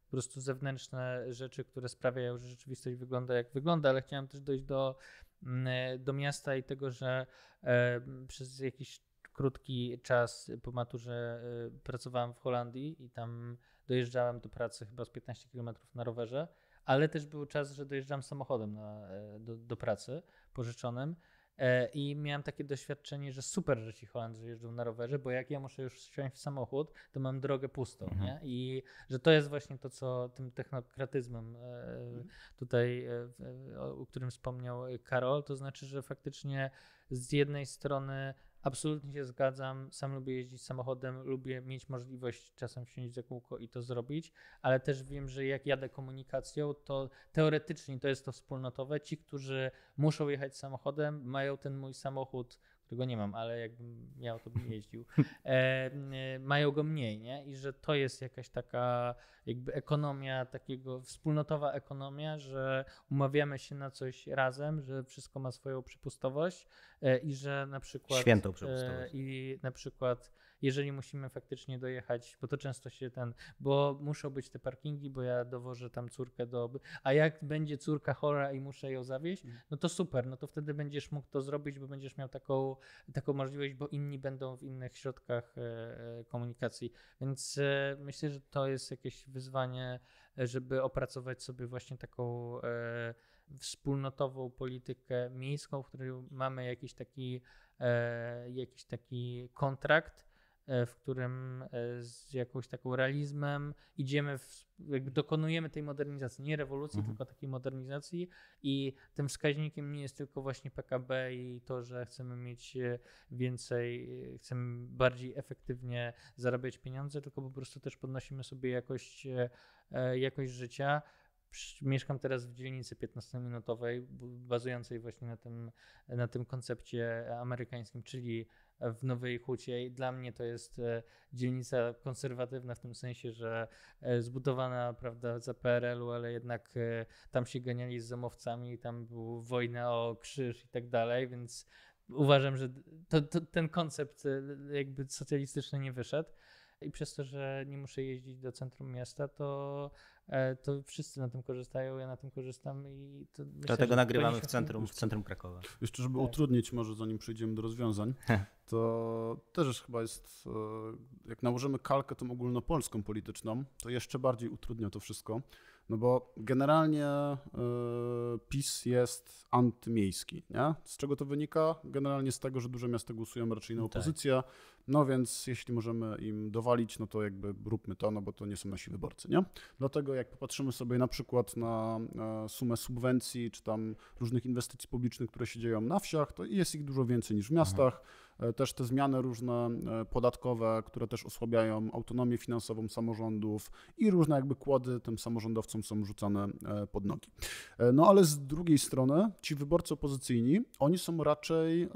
po prostu zewnętrzne rzeczy, które sprawiają, że rzeczywistość wygląda jak wygląda, ale chciałem też dojść do, mm, e, do miasta i tego, że przez jakiś krótki czas po maturze y, pracowałem w Holandii i tam dojeżdżałem do pracy chyba z 15 km na rowerze, ale też był czas, że dojeżdżałem samochodem na, e, do, do pracy pożyczonym. E, I miałem takie doświadczenie, że super, że ci Holendrzy jeżdżą na rowerze, bo jak ja muszę już wsiąść w samochód, to mam drogę pustą. Mhm. Nie? I że to jest właśnie to, co tym technokratyzmem e, tutaj, o którym wspomniał Karol, to znaczy, że faktycznie z jednej strony Absolutnie się zgadzam. Sam lubię jeździć samochodem, lubię mieć możliwość czasem wsiąść za kółko i to zrobić, ale też wiem, że jak jadę komunikacją, to teoretycznie to jest to wspólnotowe. Ci, którzy muszą jechać samochodem, mają ten mój samochód, którego nie mam, ale jakbym miał, to bym jeździł, e, e, mają go mniej, nie? I że to jest jakaś taka jakby ekonomia takiego, wspólnotowa ekonomia, że umawiamy się na coś razem, że wszystko ma swoją przepustowość e, i że na przykład... Świętą e, przepustowość. I na przykład jeżeli musimy faktycznie dojechać, bo to często się ten, bo muszą być te parkingi, bo ja dowożę tam córkę do. A jak będzie córka chora i muszę ją zawieźć, mm. no to super, no to wtedy będziesz mógł to zrobić, bo będziesz miał taką, taką możliwość, bo inni będą w innych środkach e, komunikacji. Więc myślę, że to jest jakieś wyzwanie, e, żeby opracować sobie właśnie taką e, wspólnotową politykę miejską, w której mamy jakiś taki, e, jakiś taki kontrakt E, w którym e, z jakąś taką realizmem idziemy, w, dokonujemy tej modernizacji, nie rewolucji, mhm. tylko takiej modernizacji i tym wskaźnikiem nie jest tylko właśnie PKB i to, że chcemy mieć e, więcej, chcemy bardziej efektywnie zarabiać pieniądze, tylko po prostu też podnosimy sobie jakość, jakość życia mieszkam teraz w dzielnicy 15-minutowej, bazującej właśnie na tym, na tym koncepcie amerykańskim, czyli w Nowej Hucie i dla mnie to jest e, dzielnica konserwatywna w tym sensie, że e, zbudowana prawda, za PRL-u, ale jednak e, tam się ganiali z zamowcami, tam była wojna o krzyż i tak dalej, więc uważam, że to, to, ten koncept jakby socjalistyczny nie wyszedł i przez to, że nie muszę jeździć do centrum miasta, to, e, to wszyscy na tym korzystają, ja na tym korzystam i to myślę, Dlatego nagrywamy w centrum, w centrum Krakowa. Jeszcze, żeby tak. utrudnić może zanim przejdziemy do rozwiązań, to też chyba jest, e, jak nałożymy kalkę tą ogólnopolską polityczną, to jeszcze bardziej utrudnia to wszystko. No bo generalnie e, PiS jest antymiejski, nie? Z czego to wynika? Generalnie z tego, że duże miasta głosują raczej na no tak. opozycję, no więc jeśli możemy im dowalić, no to jakby róbmy to, no bo to nie są nasi wyborcy, nie? Dlatego jak popatrzymy sobie na przykład na e, sumę subwencji, czy tam różnych inwestycji publicznych, które się dzieją na wsiach, to jest ich dużo więcej niż w miastach. Aha E, też te zmiany różne e, podatkowe, które też osłabiają autonomię finansową samorządów i różne jakby kłody tym samorządowcom są rzucane e, pod nogi. No ale z drugiej strony ci wyborcy opozycyjni, oni są raczej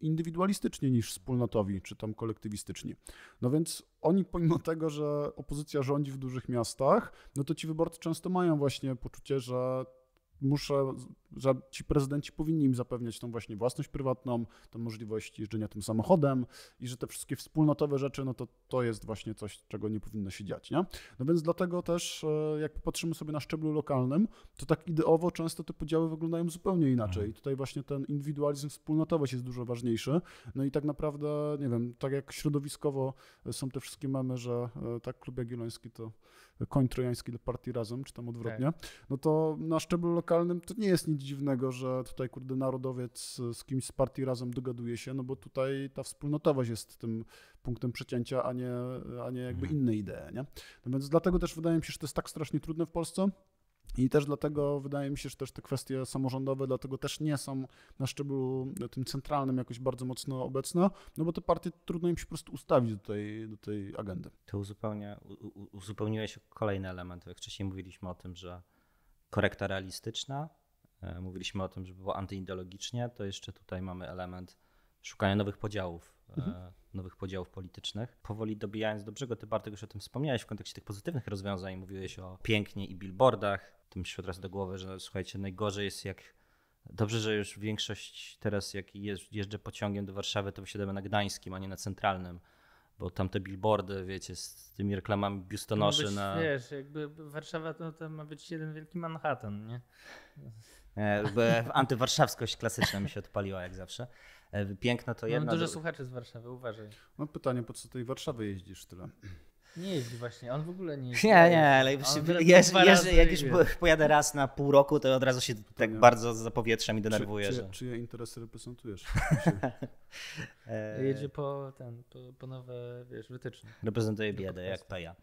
indywidualistyczni niż wspólnotowi czy tam kolektywistyczni. No więc oni pomimo tego, że opozycja rządzi w dużych miastach, no to ci wyborcy często mają właśnie poczucie, że muszę ci prezydenci powinni im zapewniać tą właśnie własność prywatną, tą możliwość jeżdżenia tym samochodem i że te wszystkie wspólnotowe rzeczy, no to to jest właśnie coś, czego nie powinno się dziać. Nie? No więc dlatego też, e, jak popatrzymy sobie na szczeblu lokalnym, to tak ideowo często te podziały wyglądają zupełnie inaczej. I mhm. tutaj właśnie ten indywidualizm, wspólnotowość jest dużo ważniejszy. No i tak naprawdę, nie wiem, tak jak środowiskowo e, są te wszystkie mamy, że e, tak klub jagielloński to koń trojański do partii razem, czy tam odwrotnie, tak. no to na szczeblu lokalnym to nie jest nic dziwnego, że tutaj kurde narodowiec z kimś z partii razem dogaduje się, no bo tutaj ta wspólnotowość jest tym punktem przecięcia, a nie, a nie jakby mhm. inne idee. Nie? No więc dlatego też wydaje mi się, że to jest tak strasznie trudne w Polsce. I też dlatego wydaje mi się, że też te kwestie samorządowe dlatego też nie są na szczeblu tym centralnym jakoś bardzo mocno obecne, no bo te partie trudno im się po prostu ustawić do tej, do tej agendy. To uzupełnia, uzupełniłeś kolejny element. Jak wcześniej mówiliśmy o tym, że korekta realistyczna, E, mówiliśmy o tym, że było antyideologicznie, to jeszcze tutaj mamy element szukania nowych podziałów, e, mhm. nowych podziałów politycznych. Powoli dobijając do brzegu, ty Bartek już o tym wspomniałeś w kontekście tych pozytywnych rozwiązań, mówiłeś o pięknie i billboardach. Tym się od razu do głowy, że słuchajcie, najgorzej jest jak Dobrze, że już większość teraz, jak jeżdżę pociągiem do Warszawy, to wysiadamy na Gdańskim, a nie na Centralnym, bo tam te billboardy, wiecie, z tymi reklamami biustonoszy to być, na... Wiesz, jakby Warszawa to, to ma być jeden wielki Manhattan, nie? E, antywarszawskość klasyczna mi się odpaliła jak zawsze. E, piękno to jedno. Mam dużo słuchaczy z Warszawy, uważaj. Mam pytanie, po co do tej Warszawy jeździsz tyle? Nie jeździ właśnie, on w ogóle nie jeździ. Nie, nie, ale jeżdżę, jeżdżę, jak już pojadę raz na pół roku, to od razu się tak Pamiętam. bardzo powietrzem i denerwuję. Czy, czy, że... Czyje interesy reprezentujesz? E, Jedzie po, ten, po, po nowe wiesz, wytyczne. Reprezentuje biedę, jak ja.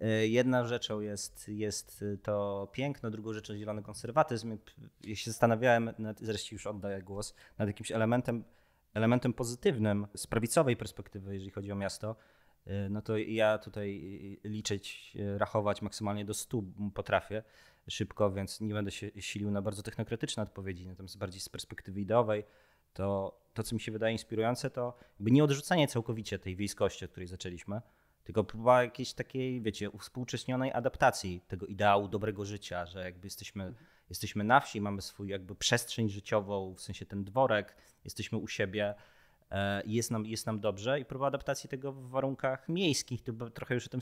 E, Jedną rzeczą jest, jest to piękno, drugą rzeczą zielony konserwatyzm. Ja się zastanawiałem, nad, zresztą już oddaję głos, nad jakimś elementem, elementem pozytywnym z prawicowej perspektywy, jeżeli chodzi o miasto, Y, no to ja tutaj y, y, liczyć, rachować maksymalnie do 100 potrafię szybko, więc nie będę się silił na bardzo technokratyczne odpowiedzi, natomiast bardziej z perspektywy ideowej, to to, co mi się wydaje inspirujące, to jakby nie odrzucanie całkowicie tej wiejskości, od której zaczęliśmy, tylko próba jakiejś takiej, wiecie, uwspółcześnionej adaptacji tego ideału dobrego życia, że jakby jesteśmy, mhm. jesteśmy na wsi, mamy swój jakby przestrzeń życiową, w sensie ten dworek, jesteśmy u siebie, E, jest nam, jest nam dobrze i próba adaptacji tego w warunkach miejskich, to trochę już o tym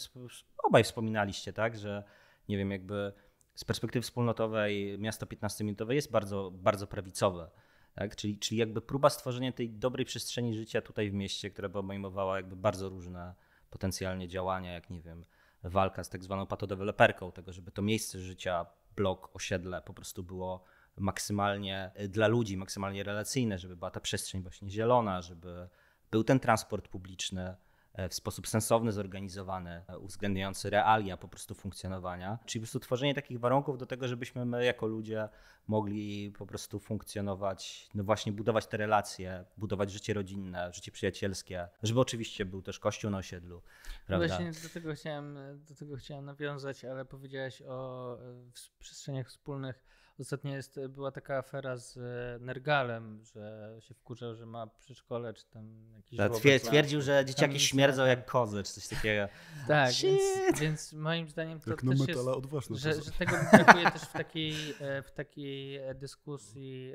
obaj wspominaliście, tak, że nie wiem, jakby z perspektywy wspólnotowej miasto 15-minutowe jest bardzo, bardzo prawicowe. Tak? Czyli, czyli jakby próba stworzenia tej dobrej przestrzeni życia tutaj w mieście, która by obejmowała jakby bardzo różne potencjalnie działania, jak nie wiem, walka z tak zwaną patodeweloperką, tego, żeby to miejsce życia, blok, osiedle po prostu było maksymalnie y, dla ludzi, maksymalnie relacyjne, żeby była ta przestrzeń właśnie zielona, żeby był ten transport publiczny e, w sposób sensowny zorganizowany, e, uwzględniający realia po prostu funkcjonowania, czyli po prostu tworzenie takich warunków do tego, żebyśmy my jako ludzie mogli po prostu funkcjonować, no właśnie budować te relacje, budować życie rodzinne, życie przyjacielskie, żeby oczywiście był też kościół na osiedlu. Prawda? Właśnie do tego chciałem, do tego chciałem nawiązać, ale powiedziałeś o e, przestrzeniach wspólnych Ostatnio jest, była taka afera z e, Nergalem, że się wkurzał, że ma przedszkole czy tam jakiś Ta, Twierdził, że dzieciaki śmierdzą jak kozy czy coś takiego. tak, więc, więc, moim zdaniem to jak też no jest, odważne, że, że tego brakuje też w takiej, e, w takiej e, dyskusji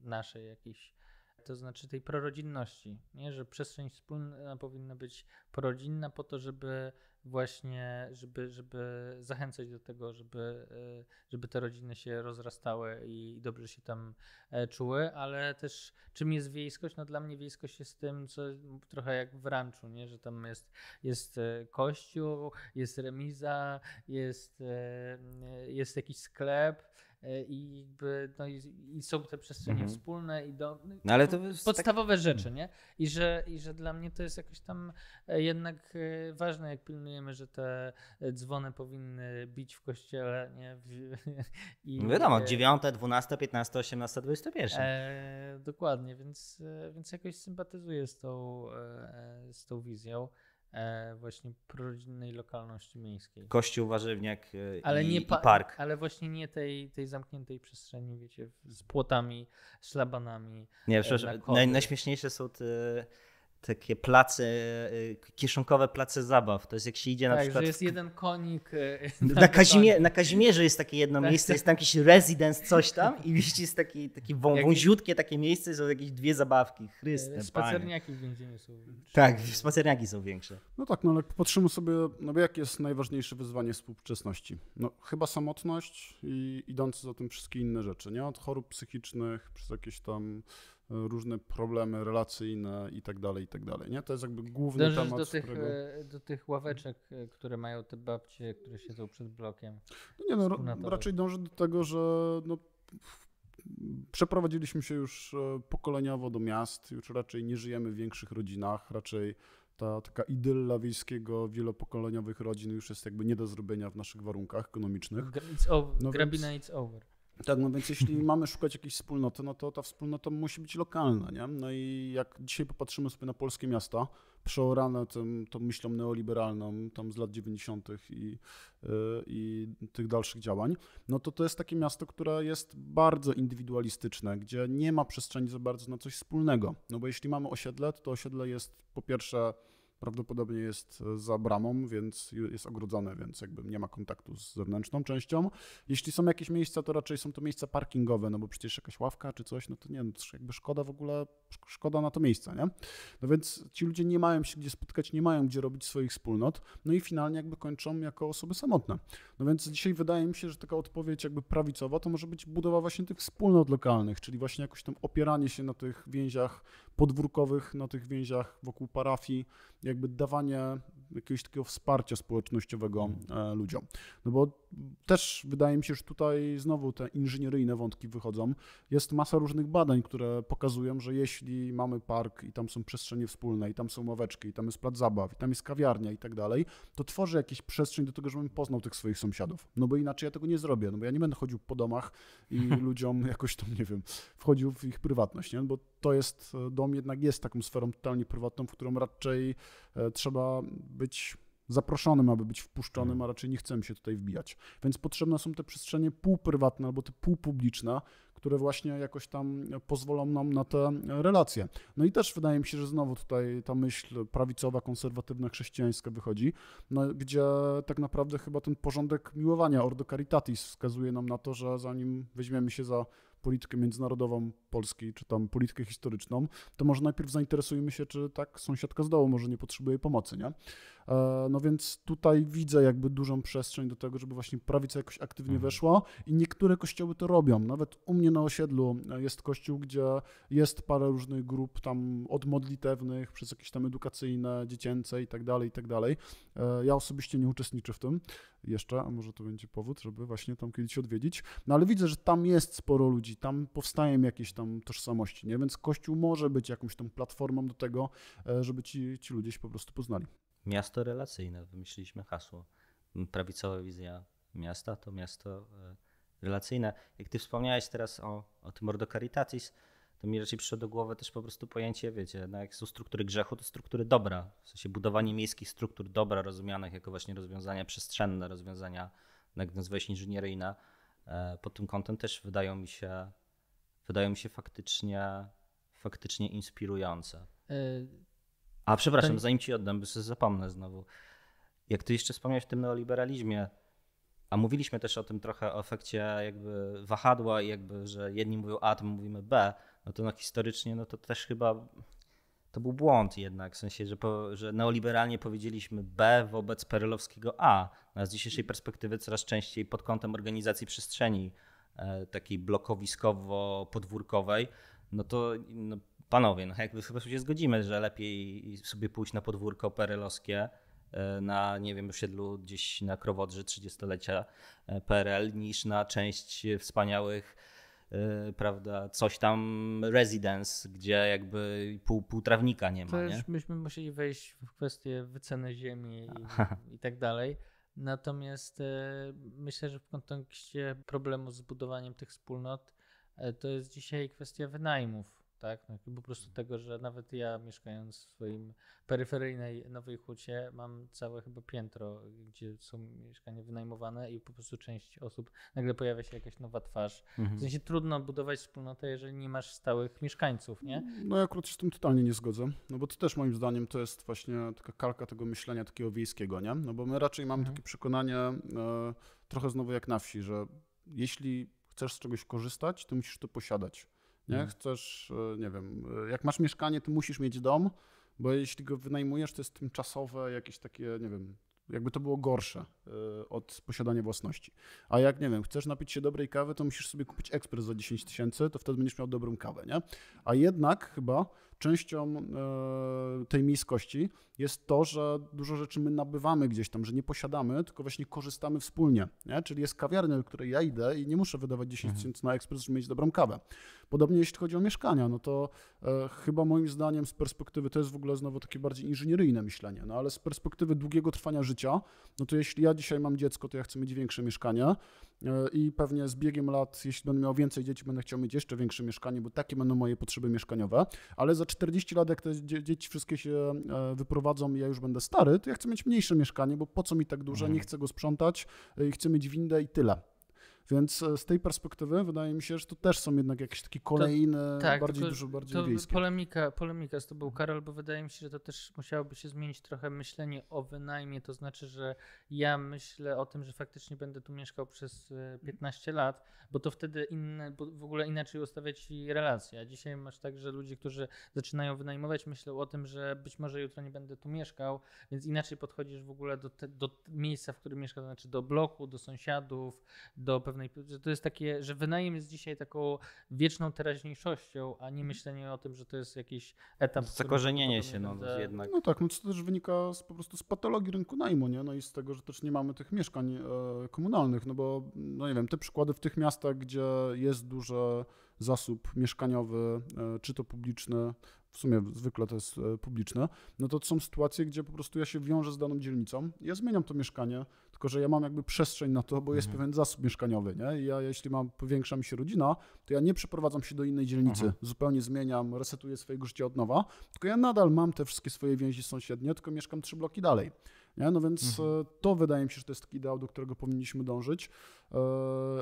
naszej jakiejś to znaczy tej prorodzinności, nie? że przestrzeń wspólna powinna być prorodzinna po to, żeby właśnie, żeby, żeby zachęcać do tego, żeby, e, żeby te rodziny się rozrastały i dobrze się tam e, czuły, ale też czym jest wiejskość? No dla mnie wiejskość jest tym, co trochę jak w ranczu, nie? że tam jest, jest e, kościół, jest remiza, jest, jest jakiś sklep, E, i, jakby, no i, i są te przestrzenie mhm. wspólne i do, no, no ale to jest tak- podstawowe tak... rzeczy, nie? Mhm. I że, I że dla mnie to jest jakoś tam e, jednak e, ważne, jak pilnujemy, że te dzwony powinny bić w kościele, nie? I, no wiadomo, 9, 12, 15, 18, 21. E, dokładnie, więc, więc jakoś sympatyzuję z tą, z tą wizją e, właśnie prorodzinnej lokalności miejskiej. Kościół, warzywniak e, ale i, nie pa- i park. Ale właśnie nie tej, tej zamkniętej przestrzeni, wiecie, z płotami, szlabanami. Nie, e, przepraszam, naj, najśmieszniejsze są te takie place, y, kieszonkowe place zabaw. To jest jak się idzie na tak, przykład... że jest jeden konik. Y, na, na Kazimierzu jest takie jedno tak, miejsce, jest tam jakiś residence, coś tam i widzicie, jest takie, takie wąziutkie takie miejsce, są jakieś dwie zabawki. Chryste, y, Spacerniaki w więzieniu są większe. Tak, spacerniaki są większe. No tak, no ale popatrzymy sobie, no jakie jest najważniejsze wyzwanie współczesności? No chyba samotność i idące za tym wszystkie inne rzeczy, nie? Od chorób psychicznych, przez jakieś tam różne problemy relacyjne i tak dalej, i tak dalej. Nie? To jest jakby główny Dążysz temat. do tych, którego... E, do tych ławeczek, e, które mają te babcie, które siedzą przed blokiem. No nie, no, raczej dążę do tego, że no, przeprowadziliśmy się już e, pokoleniowo do miast, już raczej nie żyjemy w większych rodzinach, raczej ta taka idylla wiejskiego, wielopokoleniowych rodzin już jest jakby nie do zrobienia w naszych warunkach ekonomicznych. It's over. No Grabina więc... it's over. Tak, no więc jeśli mamy szukać jakiejś wspólnoty, no to ta wspólnota musi być lokalna, nie? No i jak dzisiaj popatrzymy sobie na polskie miasta, przeorane tym, tą myślą neoliberalną tam z lat 90. I, y, i tych dalszych działań, no to to jest takie miasto, które jest bardzo indywidualistyczne, gdzie nie ma przestrzeni za bardzo na coś wspólnego. No bo jeśli mamy osiedle, to, to osiedle jest po pierwsze prawdopodobnie jest e, za bramą, więc jest ogrodzone, więc jakby nie ma kontaktu z zewnętrzną częścią. Jeśli są jakieś miejsca, to raczej są to miejsca parkingowe, no bo przecież jakaś ławka czy coś, no to nie, no to jakby szkoda w ogóle, szkoda na to miejsca, nie? No więc ci ludzie nie mają się gdzie spotkać, nie mają gdzie robić swoich wspólnot, no i finalnie jakby kończą jako osoby samotne. No więc dzisiaj wydaje mi się, że taka odpowiedź jakby prawicowa to może być budowa właśnie tych wspólnot lokalnych, czyli właśnie jakoś tam opieranie się na tych więziach podwórkowych, na tych więziach wokół parafii, jakby dawanie jakiegoś takiego wsparcia społecznościowego mhm. e, ludziom. No bo też wydaje mi się, że tutaj znowu te inżynieryjne wątki wychodzą. Jest masa różnych badań, które pokazują, że jeśli mamy park i tam są przestrzenie wspólne, i tam są ławeczki, i tam jest plac zabaw, i tam jest kawiarnia i tak dalej, to tworzy jakieś przestrzeń do tego, żebym poznał tych swoich sąsiadów. No bo inaczej ja tego nie zrobię, no bo ja nie będę chodził po domach i ludziom jakoś tam, nie wiem, wchodził w ich prywatność, nie? No bo to jest, e, dom jednak jest taką sferą totalnie prywatną, w którą raczej e, trzeba być zaproszonym, aby być wpuszczonym, mhm. a raczej nie chcemy się tutaj wbijać. Więc potrzebne są te przestrzenie półprywatne albo te półpubliczne, które właśnie jakoś tam pozwolą nam na te relacje. No i też wydaje mi się, że znowu tutaj ta myśl prawicowa, konserwatywna, chrześcijańska wychodzi, no, gdzie tak naprawdę chyba ten porządek miłowania Ordo Caritatis wskazuje nam na to, że zanim weźmiemy się za politykę międzynarodową Polski, czy tam politykę historyczną, to może najpierw zainteresujmy się, czy tak sąsiadka z dołu może nie potrzebuje pomocy, nie? E, no więc tutaj widzę jakby dużą przestrzeń do tego, żeby właśnie prawica jakoś aktywnie mhm. weszła i niektóre kościoły to robią. Nawet u mnie na osiedlu e, jest kościół, gdzie jest parę różnych grup tam od modlitewnych, przez jakieś tam edukacyjne, dziecięce i tak dalej, i tak dalej. E, ja osobiście nie uczestniczę w tym jeszcze, a może to będzie powód, żeby właśnie tam kiedyś odwiedzić. No ale widzę, że tam jest sporo ludzi, tam powstają jakieś tam tożsamości, nie? Więc Kościół może być jakąś tą platformą do tego, e, żeby ci, ci ludzie się po prostu poznali. Miasto relacyjne, wymyśliliśmy hasło. Prawicowa wizja miasta to miasto e, relacyjne. Jak ty wspomniałeś teraz o, o tym Ordo Caritatis, to mi raczej przyszło do głowy też po prostu pojęcie, wiecie, no jak są struktury grzechu, to struktury dobra. W sensie budowanie miejskich struktur dobra rozumianych jako właśnie rozwiązania przestrzenne, rozwiązania, jak nazwałeś, inżynieryjne. E, pod tym kątem też wydają mi się wydają mi się faktycznie, faktycznie inspirujące. E, a przepraszam, Ten... zanim ci oddam, bo sobie zapomnę znowu. Jak ty jeszcze wspomniałeś o tym neoliberalizmie, a mówiliśmy też o tym trochę, o efekcie jakby wahadła i jakby, że jedni mówią A, to mówimy B, no to no historycznie no to też chyba to był błąd jednak, w sensie, że, po, że neoliberalnie powiedzieliśmy B wobec perelowskiego A. No, z dzisiejszej perspektywy coraz częściej pod kątem organizacji przestrzeni E, takiej blokowiskowo-podwórkowej, no to no, panowie, no jak chyba się zgodzimy, że lepiej sobie pójść na podwórko perelowskie e, na, nie wiem, osiedlu gdzieś na Krowodrze 30-lecia e, PRL niż na część wspaniałych prawda, coś tam residence, gdzie jakby pół, pół trawnika nie ma. To nie? myśmy musieli wejść w kwestię wyceny ziemi i, i tak dalej. Natomiast e, myślę, że w kontekście problemu z budowaniem tych wspólnot e, to jest dzisiaj kwestia wynajmów tak? No, po prostu tego, że nawet ja mieszkając w swoim peryferyjnej Nowej Hucie mam całe chyba piętro, gdzie są mieszkania wynajmowane i po prostu część osób, nagle pojawia się jakaś nowa twarz. Mhm. W sensie trudno budować wspólnotę, jeżeli nie masz stałych mieszkańców, nie? No ja akurat się z tym totalnie nie zgodzę, no bo to też moim zdaniem to jest właśnie taka kalka tego myślenia takiego wiejskiego, nie? No bo my raczej mamy mhm. takie przekonanie e, trochę znowu jak na wsi, że jeśli chcesz z czegoś korzystać, to musisz to posiadać. Nie? Mhm. Chcesz, e, nie wiem, e, jak masz mieszkanie, to musisz mieć dom, bo jeśli go wynajmujesz, to jest tymczasowe jakieś takie, nie wiem, jakby to było gorsze e, od posiadania własności. A jak, nie wiem, chcesz napić się dobrej kawy, to musisz sobie kupić ekspres za 10 tysięcy, to wtedy będziesz miał dobrą kawę, nie? A jednak chyba częścią e, tej miejskości jest to, że dużo rzeczy my nabywamy gdzieś tam, że nie posiadamy, tylko właśnie korzystamy wspólnie. Nie? Czyli jest kawiarnia, do której ja idę i nie muszę wydawać 10 mhm. tysięcy na ekspres, żeby mieć dobrą kawę. Podobnie jeśli chodzi o mieszkania, no to e, chyba moim zdaniem z perspektywy, to jest w ogóle znowu takie bardziej inżynieryjne myślenie, no ale z perspektywy długiego trwania życia, no to jeśli ja dzisiaj mam dziecko, to ja chcę mieć większe mieszkanie, E, i pewnie z biegiem lat, jeśli będę miał więcej dzieci, będę chciał mieć jeszcze większe mieszkanie, bo takie będą moje potrzeby mieszkaniowe, ale za 40 lat, jak te dzieci wszystkie się e, wyprowadzą i ja już będę stary, to ja chcę mieć mniejsze mieszkanie, bo po co mi tak duże, mhm. nie chcę go sprzątać e, i chcę mieć windę i tyle. Więc e, z tej perspektywy wydaje mi się, że to też są jednak jakieś takie kolejne, to, tak, bardziej dużo bardziej to wiejskie. Polemika, polemika z tobą, Karol, bo wydaje mi się, że to też musiałoby się zmienić trochę myślenie o wynajmie, to znaczy, że ja myślę o tym, że faktycznie będę tu mieszkał przez 15 e, lat, bo to wtedy inne, w ogóle inaczej ustawia ci relacje. A dzisiaj masz tak, że ludzie, którzy zaczynają wynajmować, myślą o tym, że być może jutro nie będę tu mieszkał, więc inaczej podchodzisz w ogóle do, te, do miejsca, w którym mieszkasz, to znaczy do bloku, do sąsiadów, do pewnych pewnej, że to jest takie, że wynajem jest dzisiaj taką wieczną teraźniejszością, a nie mhm. myślenie o tym, że to jest jakiś etap. Zakorzenienie się no, będę... jednak. No tak, no to też wynika z, po prostu z patologii rynku najmu, nie? No i z tego, że też nie mamy tych mieszkań e, komunalnych, no bo, no nie wiem, te przykłady w tych miastach, gdzie jest duży zasób mieszkaniowy, e, czy to publiczny, w sumie zwykle to jest e, publiczne, no to, to są sytuacje, gdzie po prostu ja się wiążę z daną dzielnicą, ja zmieniam to mieszkanie, tylko że ja mam jakby przestrzeń na to, bo jest mhm. pewien zasób mieszkaniowy, nie? I ja jeśli mam, powiększa mi się rodzina, to ja nie przeprowadzam się do innej dzielnicy, mhm. zupełnie zmieniam, resetuję swojego życia od nowa, tylko ja nadal mam te wszystkie swoje więzi sąsiednie, tylko mieszkam trzy bloki dalej. Nie? No więc mhm. E, to wydaje mi się, że to jest taki ideał, do którego powinniśmy dążyć, e,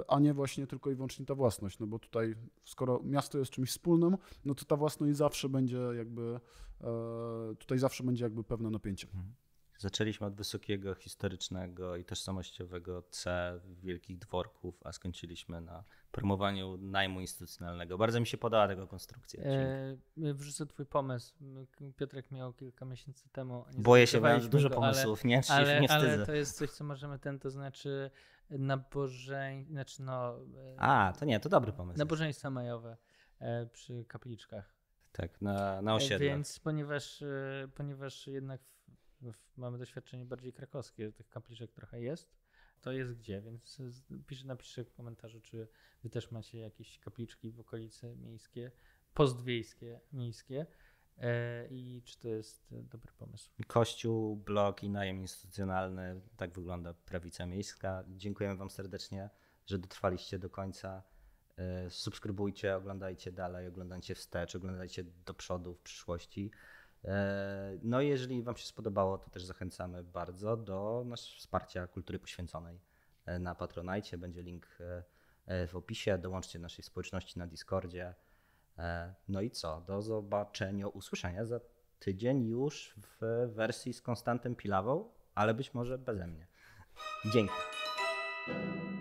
a nie właśnie tylko i wyłącznie ta własność, no bo tutaj skoro miasto jest czymś wspólnym, no to ta własność zawsze będzie jakby, e, tutaj zawsze będzie jakby pewne napięcie. Mhm. Zaczęliśmy od wysokiego, historycznego i tożsamościowego C wielkich dworków, a skończyliśmy na promowaniu najmu instytucjonalnego. Bardzo mi się podała tego konstrukcja. E, wrzucę twój pomysł. Piotrek miał kilka miesięcy temu. Boję się, miałem dużo go, pomysłów, ale, nie, ale, nie Ale to jest coś, co możemy ten, to znaczy nabożeństwo, znaczy no... E, a, to nie, to dobry pomysł. Nabożeństwa majowe e, przy kapliczkach. Tak, na, na osiedlach. E, więc ponieważ, ponieważ jednak mamy doświadczenie bardziej krakowskie, tych kapliczek trochę jest, to jest gdzie, więc pisz, napiszcie w komentarzu, czy wy też macie jakieś kapliczki w okolicy miejskie, postwiejskie, miejskie e, i czy to jest dobry pomysł. Kościół, blog i najem instytucjonalny, tak wygląda prawica miejska. Dziękujemy wam serdecznie, że dotrwaliście do końca. E, subskrybujcie, oglądajcie dalej, oglądajcie wstecz, oglądajcie do przodu w przyszłości. E, no jeżeli Wam się spodobało, to też zachęcamy bardzo do naszego wsparcia kultury poświęconej e, na Patronite. Będzie link e, w opisie. Dołączcie do naszej społeczności na Discordzie. No i co? Do zobaczenia, usłyszenia za tydzień już w wersji z Konstantem Pilawą, ale być może beze mnie. Dzięki.